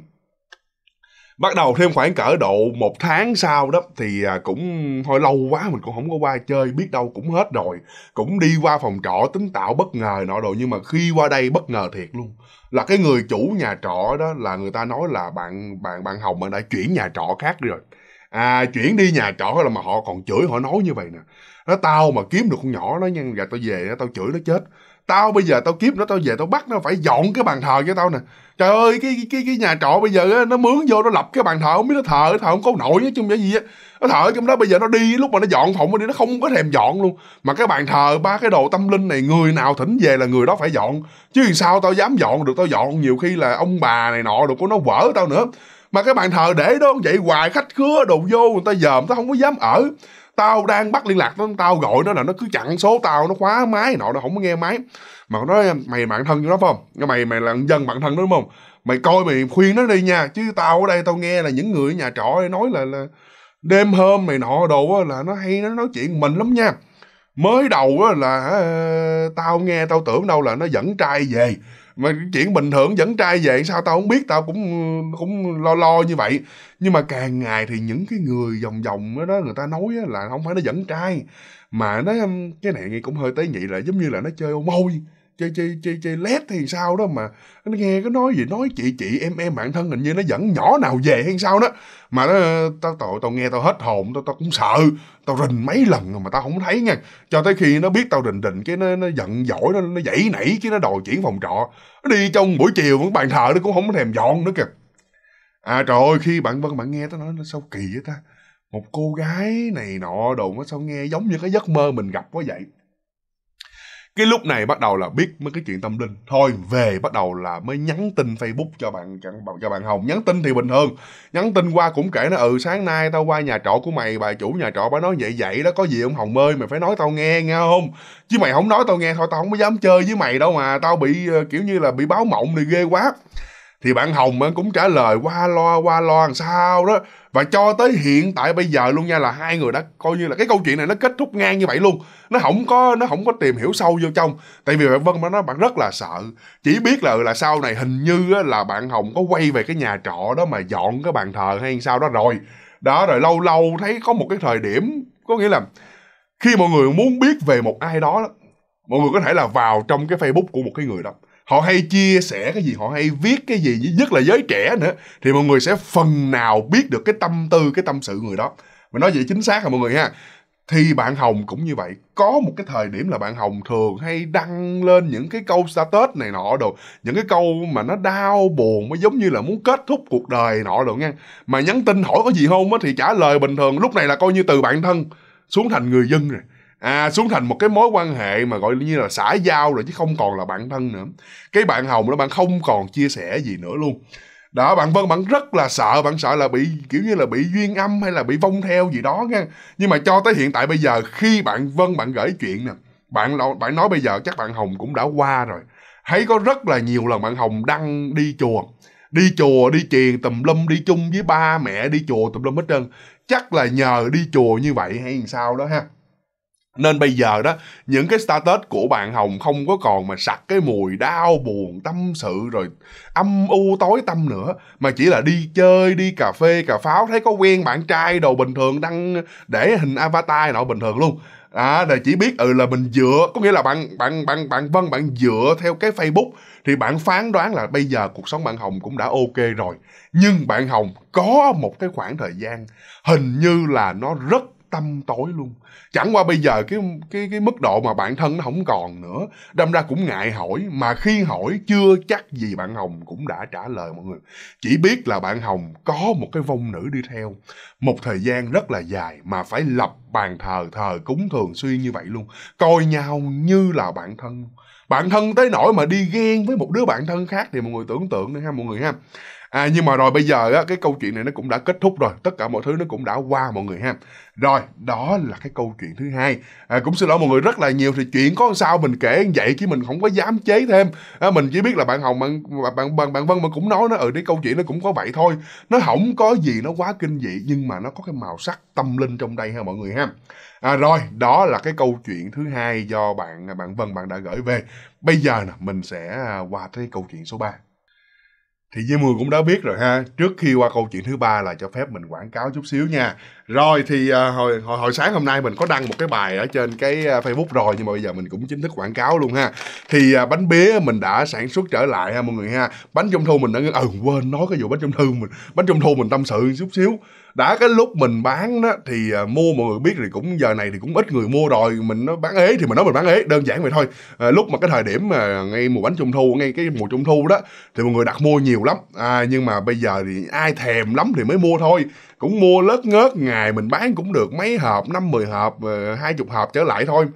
Speaker 1: bắt đầu thêm khoảng cỡ độ một tháng sau đó thì à, cũng thôi lâu quá mình cũng không có qua chơi biết đâu cũng hết rồi cũng đi qua phòng trọ tính tạo bất ngờ nọ đồ nhưng mà khi qua đây bất ngờ thiệt luôn là cái người chủ nhà trọ đó là người ta nói là bạn bạn bạn hồng bạn đã chuyển nhà trọ khác rồi à chuyển đi nhà trọ là mà họ còn chửi họ nói như vậy nè nó tao mà kiếm được con nhỏ nó nhân và dạ tao về tao chửi nó chết tao bây giờ tao kiếp nó tao về tao bắt nó phải dọn cái bàn thờ cho tao nè trời ơi cái cái cái nhà trọ bây giờ á, nó mướn vô nó lập cái bàn thờ không biết nó thờ thờ không có nổi nói chung cái gì á nó thờ ở trong đó bây giờ nó đi lúc mà nó dọn phòng nó đi nó không có thèm dọn luôn mà cái bàn thờ ba cái đồ tâm linh này người nào thỉnh về là người đó phải dọn chứ sao tao dám dọn được tao dọn nhiều khi là ông bà này nọ đồ của nó vỡ tao nữa mà cái bàn thờ để đó vậy hoài khách khứa đồ vô người ta dòm tao không có dám ở tao đang bắt liên lạc nó tao gọi nó là nó cứ chặn số tao nó khóa máy nọ nó không có nghe máy mà nó nói mày bạn thân của nó phải không mày mày là dân bạn thân đó đúng không mày coi mày khuyên nó đi nha chứ tao ở đây tao nghe là những người ở nhà trọ nói là là đêm hôm mày nọ đồ là nó hay nó nói chuyện mình lắm nha mới đầu là ờ, tao nghe tao tưởng đâu là nó dẫn trai về mà chuyện bình thường dẫn trai về sao tao không biết tao cũng cũng lo lo như vậy nhưng mà càng ngày thì những cái người vòng vòng đó, người ta nói là không phải nó dẫn trai mà nó cái này cũng hơi tế nhị là giống như là nó chơi ô môi chơi chơi chơi chơi led thì sao đó mà nó nghe cái nói gì nói chị chị em em bạn thân hình như nó dẫn nhỏ nào về hay sao đó mà nó tao tao tao nghe tao hết hồn tao tao cũng sợ tao rình mấy lần rồi mà tao không thấy nha cho tới khi nó biết tao rình rình cái nó nó giận dỗi nó nó dãy nảy cái nó đòi chuyển phòng trọ nó đi trong buổi chiều vẫn bàn thờ nó cũng không thèm dọn nữa kìa à trời ơi khi bạn vân bạn nghe tao nói nó sao kỳ vậy ta một cô gái này nọ đồ nó sao nghe giống như cái giấc mơ mình gặp quá vậy cái lúc này bắt đầu là biết mấy cái chuyện tâm linh thôi về bắt đầu là mới nhắn tin facebook cho bạn cho bạn hồng nhắn tin thì bình thường nhắn tin qua cũng kể nó ừ sáng nay tao qua nhà trọ của mày bà chủ nhà trọ bà nói vậy vậy đó có gì ông hồng ơi mày phải nói tao nghe nghe không chứ mày không nói tao nghe thôi tao không có dám chơi với mày đâu mà tao bị ờ, kiểu như là bị báo mộng thì ghê quá thì bạn hồng cũng trả lời qua lo qua lo làm sao đó và cho tới hiện tại bây giờ luôn nha là hai người đã coi như là cái câu chuyện này nó kết thúc ngang như vậy luôn nó không có nó không có tìm hiểu sâu vô trong tại vì bạn vân mà nói bạn rất là sợ chỉ biết là là sau này hình như là bạn hồng có quay về cái nhà trọ đó mà dọn cái bàn thờ hay sao đó rồi đó rồi lâu lâu thấy có một cái thời điểm có nghĩa là khi mọi người muốn biết về một ai đó mọi người có thể là vào trong cái facebook của một cái người đó họ hay chia sẻ cái gì họ hay viết cái gì nhất là giới trẻ nữa thì mọi người sẽ phần nào biết được cái tâm tư cái tâm sự người đó mình nói vậy chính xác hả à mọi người ha thì bạn hồng cũng như vậy có một cái thời điểm là bạn hồng thường hay đăng lên những cái câu status này nọ đồ những cái câu mà nó đau buồn nó giống như là muốn kết thúc cuộc đời nọ đồ nha mà nhắn tin hỏi có gì không á thì trả lời bình thường lúc này là coi như từ bạn thân xuống thành người dân rồi à xuống thành một cái mối quan hệ mà gọi như là xã giao rồi chứ không còn là bạn thân nữa cái bạn hồng đó bạn không còn chia sẻ gì nữa luôn đó bạn vân bạn rất là sợ bạn sợ là bị kiểu như là bị duyên âm hay là bị vong theo gì đó nha nhưng mà cho tới hiện tại bây giờ khi bạn vân bạn gửi chuyện nè bạn bạn nói bây giờ chắc bạn hồng cũng đã qua rồi thấy có rất là nhiều lần bạn hồng đăng đi chùa đi chùa đi chiền tùm lum đi chung với ba mẹ đi chùa tùm lum hết trơn chắc là nhờ đi chùa như vậy hay sao đó ha nên bây giờ đó những cái status của bạn hồng không có còn mà sặc cái mùi đau buồn tâm sự rồi âm u tối tâm nữa mà chỉ là đi chơi đi cà phê cà pháo thấy có quen bạn trai đồ bình thường đăng để hình avatar nọ bình thường luôn à là chỉ biết ừ là mình dựa có nghĩa là bạn bạn bạn bạn vân bạn dựa theo cái facebook thì bạn phán đoán là bây giờ cuộc sống bạn hồng cũng đã ok rồi nhưng bạn hồng có một cái khoảng thời gian hình như là nó rất tâm tối luôn chẳng qua bây giờ cái cái cái mức độ mà bản thân nó không còn nữa đâm ra cũng ngại hỏi mà khi hỏi chưa chắc gì bạn hồng cũng đã trả lời mọi người chỉ biết là bạn hồng có một cái vong nữ đi theo một thời gian rất là dài mà phải lập bàn thờ thờ cúng thường xuyên như vậy luôn coi nhau như là bạn thân bạn thân tới nỗi mà đi ghen với một đứa bạn thân khác thì mọi người tưởng tượng đi ha mọi người ha à nhưng mà rồi bây giờ á cái câu chuyện này nó cũng đã kết thúc rồi tất cả mọi thứ nó cũng đã qua mọi người ha rồi đó là cái câu chuyện thứ hai à, cũng xin lỗi mọi người rất là nhiều thì chuyện có sao mình kể vậy chứ mình không có dám chế thêm à, mình chỉ biết là bạn hồng bạn bạn bạn, bạn vân mà cũng nói nó ở ừ, cái câu chuyện nó cũng có vậy thôi nó không có gì nó quá kinh dị nhưng mà nó có cái màu sắc tâm linh trong đây ha mọi người ha à, rồi đó là cái câu chuyện thứ hai do bạn bạn vân bạn đã gửi về bây giờ nè mình sẽ à, qua tới câu chuyện số 3 thì Di Mười cũng đã biết rồi ha trước khi qua câu chuyện thứ ba là cho phép mình quảng cáo chút xíu nha rồi thì uh, hồi, hồi hồi sáng hôm nay mình có đăng một cái bài ở trên cái à, Facebook rồi nhưng mà bây giờ mình cũng chính thức quảng cáo luôn ha thì uh, bánh bía mình đã sản xuất trở lại ha mọi người ha bánh trung thu mình đã ừ quên nói cái vụ bánh trung thu mình bánh trung thu mình tâm sự chút xíu đã cái lúc mình bán đó thì à, mua mọi người biết thì cũng giờ này thì cũng ít người mua rồi mình nó bán ế thì mình nói mình bán ế đơn giản vậy thôi à, lúc mà cái thời điểm mà ngay mùa bánh trung thu ngay cái mùa trung thu đó thì mọi người đặt mua nhiều lắm à, nhưng mà bây giờ thì ai thèm lắm thì mới mua thôi cũng mua lớt ngớt ngày mình bán cũng được mấy hộp năm mười hộp à, hai chục hộp trở lại thôi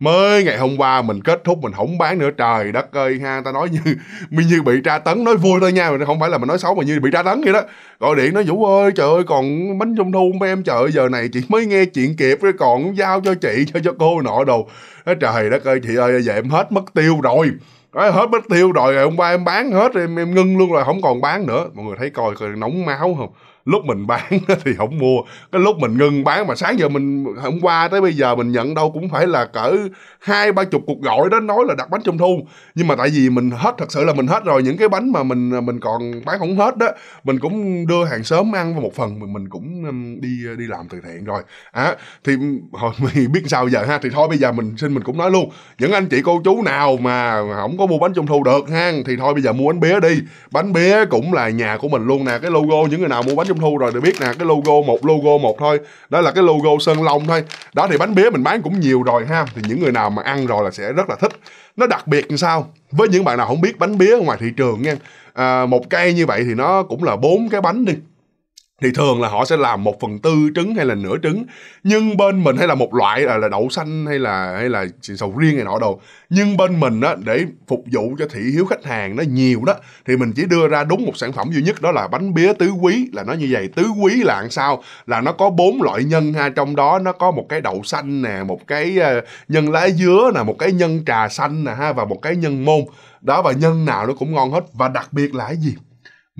Speaker 1: mới ngày hôm qua mình kết thúc mình không bán nữa trời đất ơi ha ta nói như mình như bị tra tấn nói vui thôi nha mình không phải là mình nói xấu mà như bị tra tấn vậy đó gọi điện nói vũ ơi trời ơi còn bánh trung thu của em trời ơi giờ này chị mới nghe chuyện kịp rồi còn giao cho chị cho cho cô nọ đồ nói trời đất ơi chị ơi giờ em hết mất tiêu rồi Đấy, hết mất tiêu rồi hôm qua em bán hết rồi em, em ngưng luôn rồi không còn bán nữa mọi người thấy coi coi nóng máu không lúc mình bán thì không mua cái lúc mình ngừng bán mà sáng giờ mình hôm qua tới bây giờ mình nhận đâu cũng phải là cỡ hai ba chục cuộc gọi đó nói là đặt bánh trung thu nhưng mà tại vì mình hết thật sự là mình hết rồi những cái bánh mà mình mình còn bán không hết đó mình cũng đưa hàng sớm ăn vào một phần mình mình cũng đi đi làm từ thiện rồi à, thì hồi mình biết sao giờ ha thì thôi bây giờ mình xin mình cũng nói luôn những anh chị cô chú nào mà không có mua bánh trung thu được ha thì thôi bây giờ mua bánh bía đi bánh bía cũng là nhà của mình luôn nè cái logo những người nào mua bánh trung thu rồi được biết nè cái logo một logo một thôi đó là cái logo sơn long thôi đó thì bánh bía mình bán cũng nhiều rồi ha thì những người nào mà ăn rồi là sẽ rất là thích nó đặc biệt như sao với những bạn nào không biết bánh bía ngoài thị trường nha à, một cây như vậy thì nó cũng là bốn cái bánh đi thì thường là họ sẽ làm một phần tư trứng hay là nửa trứng nhưng bên mình hay là một loại là, là đậu xanh hay là hay là sầu riêng này nọ đâu nhưng bên mình á để phục vụ cho thị hiếu khách hàng nó nhiều đó thì mình chỉ đưa ra đúng một sản phẩm duy nhất đó là bánh bía tứ quý là nó như vậy tứ quý là làm sao là nó có bốn loại nhân ha trong đó nó có một cái đậu xanh nè một cái ờ, nhân lá dứa nè một cái nhân trà xanh nè ha và một cái nhân môn đó và nhân nào nó cũng ngon hết và đặc biệt là cái gì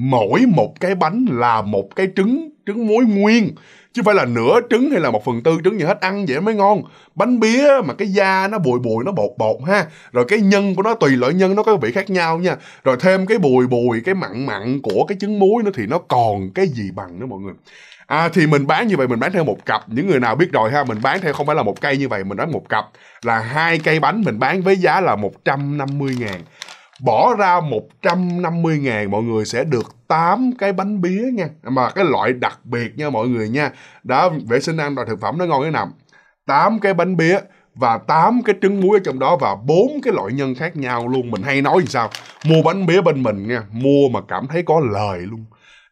Speaker 1: mỗi một cái bánh là một cái trứng trứng muối nguyên chứ phải là nửa trứng hay là một phần tư trứng gì hết ăn dễ mới ngon bánh bía mà cái da nó bùi bùi nó bột bột ha rồi cái nhân của nó tùy loại nhân nó có vị khác nhau nha rồi thêm cái bùi bùi cái mặn mặn của cái trứng muối nữa thì nó còn cái gì bằng nữa mọi người À, thì mình bán như vậy mình bán theo một cặp những người nào biết rồi ha mình bán theo không phải là một cây như vậy mình bán một cặp là hai cây bánh mình bán với giá là 150 ngàn bỏ ra 150 ngàn mọi người sẽ được 8 cái bánh bía nha mà cái loại đặc biệt nha mọi người nha đó vệ sinh an toàn thực phẩm nó ngon thế nào 8 cái bánh bía và 8 cái trứng muối ở trong đó và bốn cái loại nhân khác nhau luôn mình hay nói gì sao mua bánh bía bên mình nha mua mà cảm thấy có lời luôn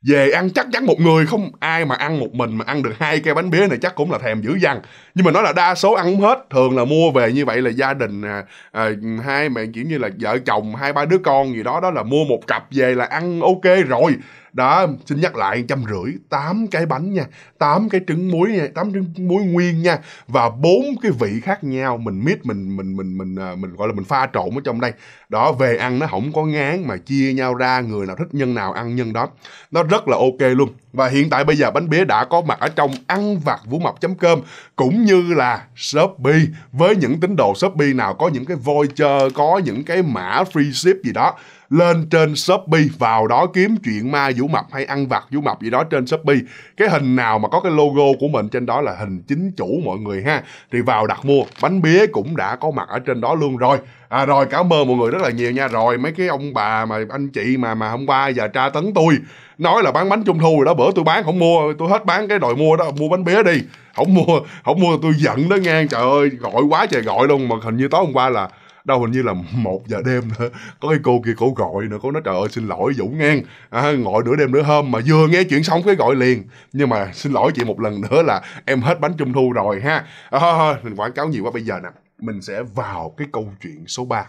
Speaker 1: về ăn chắc chắn một người không ai mà ăn một mình mà ăn được hai cây bánh bía này chắc cũng là thèm dữ dằn nhưng mà nói là đa số ăn không hết thường là mua về như vậy là gia đình à, à, hai mẹ kiểu như là vợ chồng hai ba đứa con gì đó đó là mua một cặp về là ăn ok rồi đó xin nhắc lại trăm rưỡi tám cái bánh nha tám cái trứng muối nha tám trứng muối nguyên nha và bốn cái vị khác nhau mình mix mình mình mình mình mình, à, mình gọi là mình pha trộn ở trong đây đó về ăn nó không có ngán mà chia nhau ra người nào thích nhân nào ăn nhân đó nó rất là ok luôn và hiện tại bây giờ bánh bía đã có mặt ở trong ăn vặt vũ mập com cũng như là shopee với những tín đồ shopee nào có những cái voucher có những cái mã free ship gì đó lên trên Shopee vào đó kiếm chuyện ma vũ mập hay ăn vặt vũ mập gì đó trên Shopee cái hình nào mà có cái logo của mình trên đó là hình chính chủ mọi người ha thì vào đặt mua bánh bía cũng đã có mặt ở trên đó luôn rồi à rồi cảm ơn mọi người rất là nhiều nha rồi mấy cái ông bà mà anh chị mà mà hôm qua giờ tra tấn tôi nói là bán bánh trung thu rồi đó bữa tôi bán không mua tôi hết bán cái đòi mua đó mua bánh bía đi không mua không mua tôi giận đó nghe trời ơi gọi quá trời gọi luôn mà hình như tối hôm qua là đâu hình như là một giờ đêm nữa có cái cô kia cổ gọi nữa cô nói trời ơi xin lỗi dũng ngang à, gọi nửa đêm nửa hôm mà vừa nghe chuyện xong cái gọi liền nhưng mà xin lỗi chị một lần nữa là em hết bánh trung thu rồi ha à, thôi thôi mình quảng cáo nhiều quá bây giờ nè mình sẽ vào cái câu chuyện số 3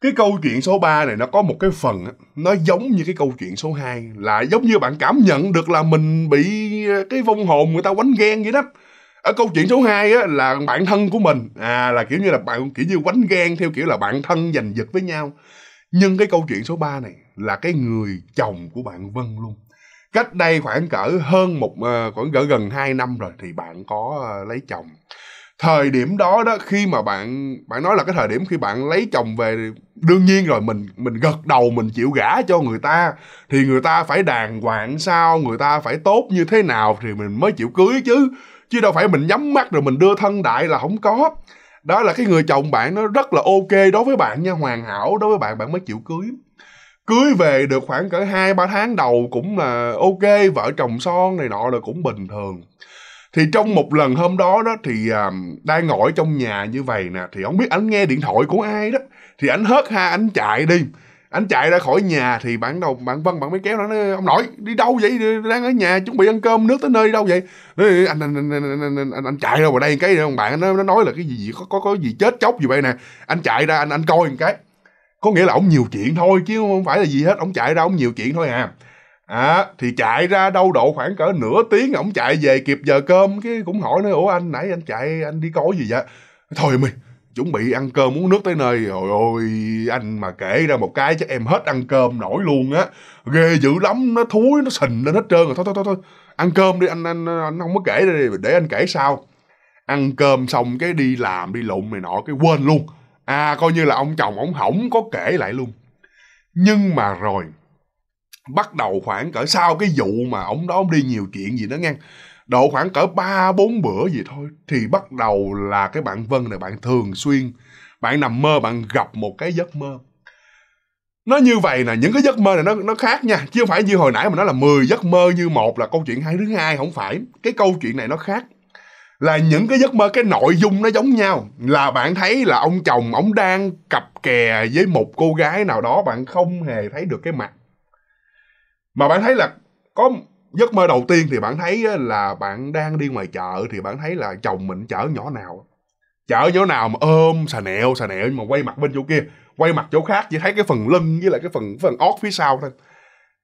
Speaker 1: cái câu chuyện số 3 này nó có một cái phần nó giống như cái câu chuyện số 2 là giống như bạn cảm nhận được là mình bị ờ, cái vong hồn người ta quánh ghen vậy đó ở câu chuyện số 2 á, là bạn thân của mình à là kiểu như là bạn kiểu như quánh ghen theo kiểu là bạn thân giành giật với nhau nhưng cái câu chuyện số 3 này là cái người chồng của bạn Vân luôn cách đây khoảng cỡ hơn một ờ, khoảng cỡ gần 2 năm rồi thì bạn có ờ, lấy chồng thời điểm đó đó khi mà bạn bạn nói là cái thời điểm khi bạn lấy chồng về đương nhiên rồi mình mình gật đầu mình chịu gả cho người ta thì người ta phải đàng hoàng sao người ta phải tốt như thế nào thì mình mới chịu cưới chứ chứ đâu phải mình nhắm mắt rồi mình đưa thân đại là không có đó là cái người chồng bạn nó rất là ok đối với bạn nha hoàn hảo đối với bạn bạn mới chịu cưới cưới về được khoảng cỡ hai ba tháng đầu cũng là ok vợ chồng son này nọ là cũng bình thường thì trong một lần hôm đó đó thì à, đang ngồi trong nhà như vậy nè thì không biết anh nghe điện thoại của ai đó thì anh hớt ha anh chạy đi anh chạy ra khỏi nhà thì bạn đầu bạn vân bạn mới kéo nó ông nội đi đâu vậy đang ở nhà chuẩn bị ăn cơm nước tới nơi đi đâu vậy nói, anh, anh, anh, anh, anh, anh, anh, anh chạy ra vào đây cái ông bạn nó nó nói là cái gì, gì có có có gì chết chóc gì vậy nè anh chạy ra anh anh coi một cái có nghĩa là ông nhiều chuyện thôi chứ không phải là gì hết ông chạy ra ông nhiều chuyện thôi à à thì chạy ra đâu độ khoảng cỡ nửa tiếng ông chạy về kịp giờ cơm cái cũng hỏi nó ủa anh nãy anh chạy anh đi coi gì vậy thôi mày chuẩn bị ăn cơm uống nước tới nơi rồi ôi anh mà kể ra một cái chắc em hết ăn cơm nổi luôn á ghê dữ lắm nó thúi nó sình lên hết trơn rồi thôi thôi thôi thôi ăn cơm đi anh anh anh không có kể đây để anh kể sau ăn cơm xong cái đi làm đi lụng này nọ cái quên luôn à coi như là ông chồng ông hỏng có kể lại luôn nhưng mà rồi bắt đầu khoảng cỡ sau cái vụ mà ông đó ông đi nhiều chuyện gì đó ngang độ khoảng cỡ ba bốn bữa gì thôi thì bắt đầu là cái bạn vân này bạn thường xuyên bạn nằm mơ bạn gặp một cái giấc mơ nó như vậy nè những cái giấc mơ này nó nó khác nha chứ không phải như hồi nãy mà nó là 10 giấc mơ như một là câu chuyện hai thứ hai không phải cái câu chuyện này nó khác là những cái giấc mơ cái nội dung nó giống nhau là bạn thấy là ông chồng ông đang cặp kè với một cô gái nào đó bạn không hề thấy được cái mặt mà bạn thấy là có giấc mơ đầu tiên thì bạn thấy là bạn đang đi ngoài chợ thì bạn thấy là chồng mình chở nhỏ nào chở nhỏ nào mà ôm xà nẹo xà nẹo nhưng mà quay mặt bên chỗ kia quay mặt chỗ khác chỉ thấy cái phần lưng với lại cái phần phần ót phía sau thôi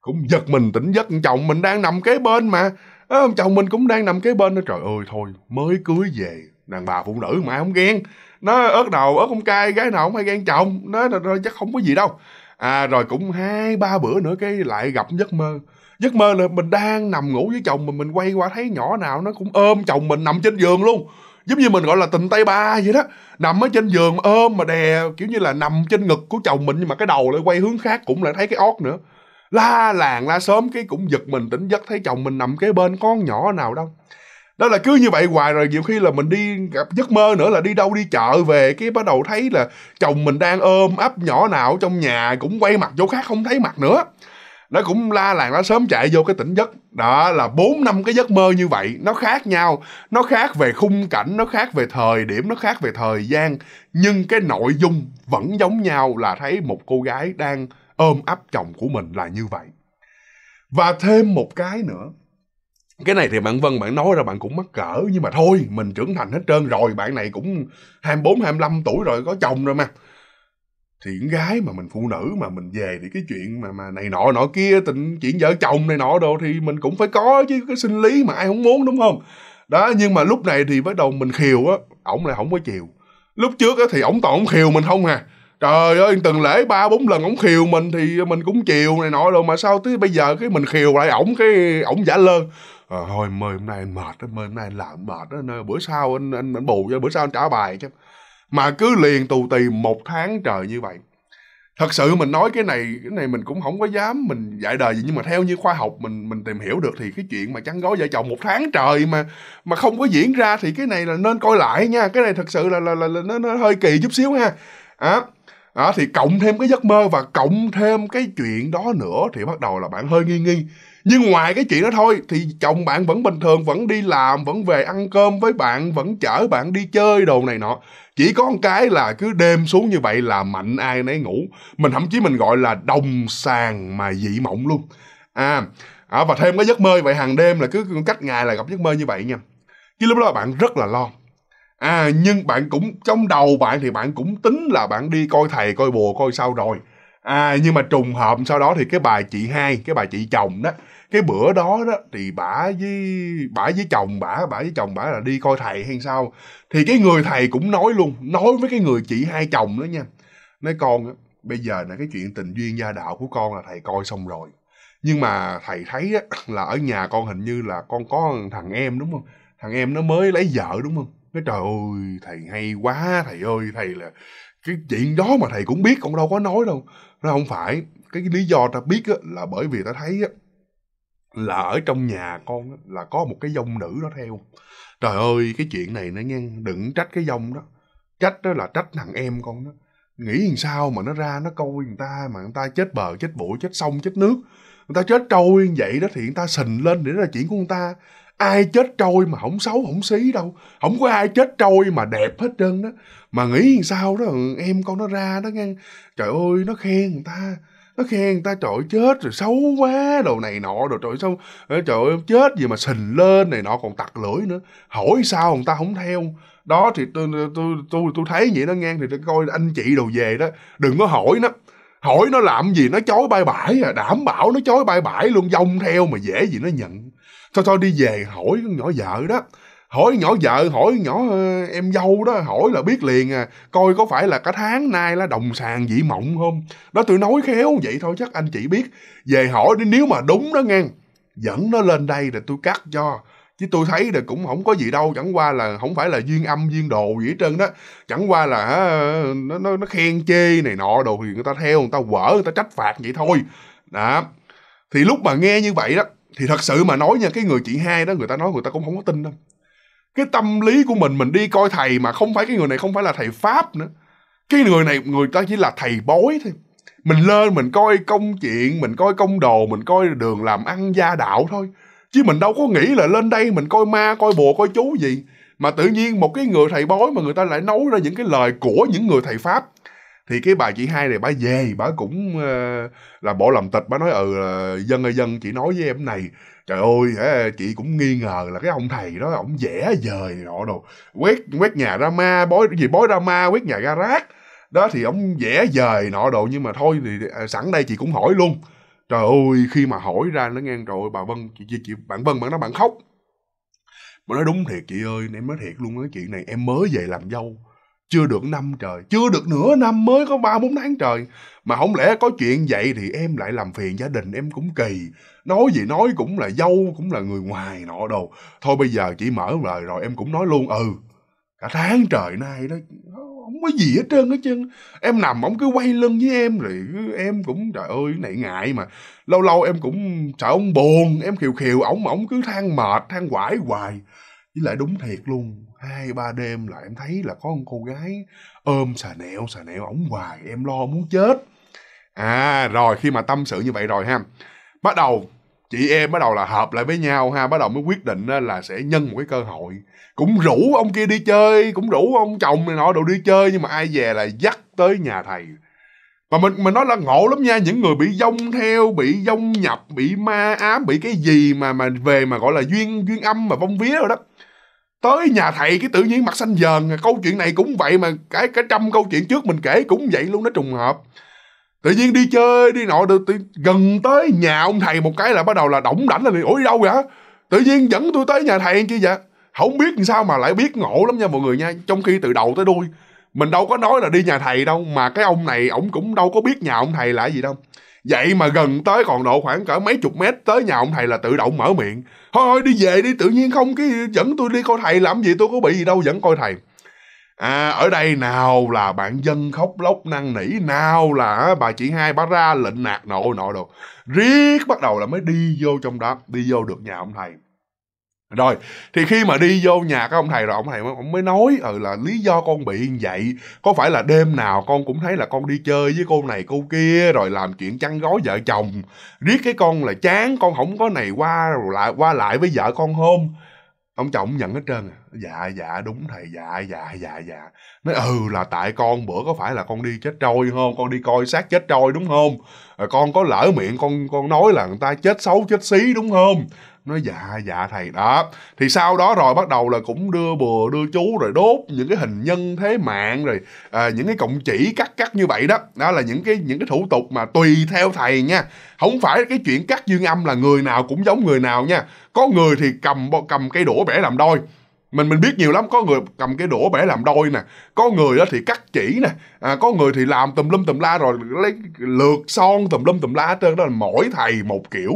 Speaker 1: cũng giật mình tỉnh giấc chồng mình đang nằm kế bên mà à, chồng mình cũng đang nằm kế bên đó trời ơi thôi mới cưới về đàn bà phụ nữ mà không ghen nó ớt đầu ớt không cay gái nào không hay ghen chồng nó, nó, nó chắc không có gì đâu à rồi cũng hai ba bữa nữa cái lại gặp giấc mơ giấc mơ là mình đang nằm ngủ với chồng mình mình quay qua thấy nhỏ nào nó cũng ôm chồng mình nằm trên giường luôn giống như mình gọi là tình tay ba vậy đó nằm ở trên giường ôm mà đè kiểu như là nằm trên ngực của chồng mình nhưng mà cái đầu lại quay hướng khác cũng lại thấy cái ót nữa la làng la sớm cái cũng giật mình tỉnh giấc thấy chồng mình nằm kế bên con nhỏ nào đâu đó là cứ như vậy hoài rồi nhiều khi là mình đi gặp giấc mơ nữa là đi đâu đi chợ về cái bắt đầu thấy là chồng mình đang ôm ấp nhỏ nào trong nhà cũng quay mặt chỗ khác không thấy mặt nữa nó cũng la làng nó sớm chạy vô cái tỉnh giấc đó là bốn năm cái giấc mơ như vậy nó khác nhau nó khác về khung cảnh nó khác về thời điểm nó khác về thời gian nhưng cái nội dung vẫn giống nhau là thấy một cô gái đang ôm ấp chồng của mình là như vậy và thêm một cái nữa cái này thì bạn Vân bạn nói ra bạn cũng mắc cỡ nhưng mà thôi mình trưởng thành hết trơn rồi bạn này cũng 24 25 tuổi rồi có chồng rồi mà thì gái mà mình phụ nữ mà mình về thì cái chuyện mà mà này nọ nọ kia tình chuyện vợ chồng này nọ đồ thì mình cũng phải có chứ cái sinh lý mà ai không muốn đúng không đó nhưng mà lúc này thì bắt đầu mình khiều á ổng lại không có chiều lúc trước á thì ổng toàn ổng khiều mình không à trời ơi từng lễ ba bốn lần ổng khiều mình thì mình cũng chiều này nọ rồi mà sao tới bây giờ cái mình khiều lại ổng cái ổng giả lơ à, thôi mời hôm nay anh mệt á mời hôm nay anh làm mệt á bữa sau anh anh, anh bù cho bữa sau anh trả bài chứ mà cứ liền tù tì một tháng trời như vậy thật sự mình nói cái này cái này mình cũng không có dám mình dạy đời gì nhưng mà theo như khoa học mình mình tìm hiểu được thì cái chuyện mà chăn gói vợ chồng một tháng trời mà mà không có diễn ra thì cái này là nên coi lại nha cái này thật sự là là là, là nó, nó hơi kỳ chút xíu ha à, à, thì cộng thêm cái giấc mơ và cộng thêm cái chuyện đó nữa thì bắt đầu là bạn hơi nghi nghi nhưng ngoài cái chuyện đó thôi thì chồng bạn vẫn bình thường vẫn đi làm vẫn về ăn cơm với bạn vẫn chở bạn đi chơi đồ này nọ chỉ có một cái là cứ đêm xuống như vậy là mạnh ai nấy ngủ mình thậm chí mình gọi là đồng sàng mà dị mộng luôn à, à và thêm cái giấc mơ vậy hàng đêm là cứ cách ngày là gặp giấc mơ như vậy nha cái lúc đó bạn rất là lo à nhưng bạn cũng trong đầu bạn thì bạn cũng tính là bạn đi coi thầy coi bùa coi sao rồi à nhưng mà trùng hợp sau đó thì cái bà chị hai cái bà chị chồng đó cái bữa đó đó thì bả với bả với chồng bả bả với chồng bả là đi coi thầy hay sao thì cái người thầy cũng nói luôn nói với cái người chị hai chồng đó nha nói con bây giờ là cái chuyện tình duyên gia đạo của con là thầy coi xong rồi nhưng mà thầy thấy á, là ở nhà con hình như là con có thằng em đúng không thằng em nó mới lấy vợ đúng không cái trời ơi thầy hay quá thầy ơi thầy là cái chuyện đó mà thầy cũng biết con đâu có nói đâu nó không phải cái lý do ta biết á, là bởi vì ta thấy á, là ở trong nhà con là có một cái dông nữ đó theo trời ơi cái chuyện này nó nghe đừng trách cái dông đó trách đó là trách thằng em con đó nghĩ làm sao mà nó ra nó câu người ta mà người ta chết bờ chết bụi chết sông chết nước người ta chết trôi như vậy đó thì người ta sình lên để là chuyện của người ta ai chết trôi mà không xấu không xí đâu không có ai chết trôi mà đẹp hết trơn đó mà nghĩ làm sao đó em con nó ra đó nghe trời ơi nó khen người ta nó khen ta trời chết rồi xấu quá đồ này nọ đồ trời xong trời ơi chết gì mà sình lên này nọ còn tặc lưỡi nữa hỏi sao người ta không theo đó thì tôi tôi tôi tôi thấy vậy nó ngang thì tôi coi anh chị đồ về đó đừng có hỏi nó hỏi nó làm gì nó chối bay bãi à đảm bảo nó chối bay bãi luôn dông theo mà dễ gì nó nhận thôi thôi đi về hỏi con nhỏ vợ đó hỏi nhỏ vợ hỏi nhỏ ờ, em dâu đó hỏi là biết liền à coi có phải là cả tháng nay là đồng sàng dị mộng không đó tôi nói khéo vậy thôi chắc anh chị biết về hỏi đi nếu mà đúng đó ngang dẫn nó lên đây rồi tôi cắt cho chứ tôi thấy là cũng không có gì đâu chẳng qua là không phải là duyên âm duyên đồ gì hết trơn đó chẳng qua là nó nó, nó khen chê này nọ đồ thì người ta theo người ta quở người ta trách phạt vậy thôi đó thì lúc mà nghe như vậy đó thì thật sự mà nói nha cái người chị hai đó người ta nói người ta cũng không có tin đâu cái tâm lý của mình mình đi coi thầy mà không phải cái người này không phải là thầy pháp nữa cái người này người ta chỉ là thầy bói thôi mình lên mình coi công chuyện mình coi công đồ mình coi đường làm ăn gia đạo thôi chứ mình đâu có nghĩ là lên đây mình coi ma coi bùa coi chú gì mà tự nhiên một cái người thầy bói mà người ta lại nấu ra những cái lời của những người thầy pháp thì cái bà chị hai này bà về bà cũng uh, là bỏ làm tịch bà nói ừ uh, dân ơi dân chị nói với em này trời ơi hả, chị cũng nghi ngờ là cái ông thầy đó ổng vẽ dời nọ đồ quét quét nhà ra ma bói gì bói ra ma quét nhà ra rác đó thì ổng vẽ dời nọ đồ nhưng mà thôi thì à, sẵn đây chị cũng hỏi luôn trời ơi khi mà hỏi ra nó ngang trời ơi bà vân chị, chị, chị bạn vân bạn nó bạn khóc mà nói đúng thiệt chị ơi em nói thiệt luôn á chuyện này em mới về làm dâu chưa được năm trời chưa được nửa năm mới có ba bốn tháng trời mà không lẽ có chuyện vậy thì em lại làm phiền gia đình em cũng kỳ nói gì nói cũng là dâu cũng là người ngoài nọ đồ thôi bây giờ chị mở lời rồi em cũng nói luôn ừ cả tháng trời nay đó không có gì hết trơn hết trơn em nằm ổng cứ quay lưng với em rồi em cũng trời ơi này ngại mà lâu lâu em cũng sợ ông buồn em khiều khiều ổng mà ổng cứ than mệt than quải hoài với lại đúng thiệt luôn hai ba đêm là em thấy là có một cô gái ôm xà nẹo xà nẹo ổng hoài em lo muốn chết à rồi khi mà tâm sự như vậy rồi ha bắt đầu chị em bắt đầu là hợp lại với nhau ha bắt đầu mới quyết định là sẽ nhân một cái cơ hội cũng rủ ông kia đi chơi cũng rủ ông chồng này nọ đồ đi chơi nhưng mà ai về là dắt tới nhà thầy mà mình mình nói là ngộ lắm nha những người bị dông theo bị dông nhập bị ma ám bị cái gì mà mà về mà gọi là duyên duyên âm mà vong vía rồi đó tới nhà thầy cái tự nhiên mặt xanh dờn câu chuyện này cũng vậy mà cái cái trăm câu chuyện trước mình kể cũng vậy luôn nó trùng hợp tự nhiên đi chơi đi nọ được gần tới nhà ông thầy một cái là bắt đầu là đỏng đảnh là ủa đi đâu vậy tự nhiên dẫn tôi tới nhà thầy kia vậy không biết làm sao mà lại biết ngộ lắm nha mọi người nha trong khi từ đầu tới đuôi mình đâu có nói là đi nhà thầy đâu mà cái ông này ổng cũng đâu có biết nhà ông thầy là gì đâu vậy mà gần tới còn độ khoảng cỡ mấy chục mét tới nhà ông thầy là tự động mở miệng thôi đi về đi tự nhiên không cái dẫn tôi đi coi thầy làm gì tôi có bị gì đâu dẫn coi thầy à, ở đây nào là bạn dân khóc lóc năn nỉ nào là bà chị hai bắt ra lệnh nạt nội nội đồ riết bắt đầu là mới đi vô trong đó đi vô được nhà ông thầy rồi thì khi mà đi vô nhà các ông thầy rồi ông thầy mới nói ừ là lý do con bị như vậy có phải là đêm nào con cũng thấy là con đi chơi với cô này cô kia rồi làm chuyện chăn gói vợ chồng riết cái con là chán con không có này qua rồi lại qua lại với vợ con hôm ông chồng nhận hết trơn à. dạ dạ đúng thầy dạ dạ dạ dạ nói ừ là tại con bữa có phải là con đi chết trôi không con đi coi xác chết trôi đúng không con có lỡ miệng con con nói là người ta chết xấu chết xí đúng không nói dạ dạ thầy đó thì sau đó rồi bắt đầu là cũng đưa bừa đưa chú rồi đốt những cái hình nhân thế mạng rồi à, những cái cộng chỉ cắt cắt như vậy đó đó là những cái những cái thủ tục mà tùy theo thầy nha không phải cái chuyện cắt dương âm là người nào cũng giống người nào nha có người thì cầm cầm cây đũa bẻ làm đôi mình mình biết nhiều lắm có người cầm cái đũa bẻ làm đôi nè có người đó thì cắt chỉ nè à, có người thì làm tùm lum tùm la rồi lấy lượt son tùm lum tùm la trên đó là mỗi thầy một kiểu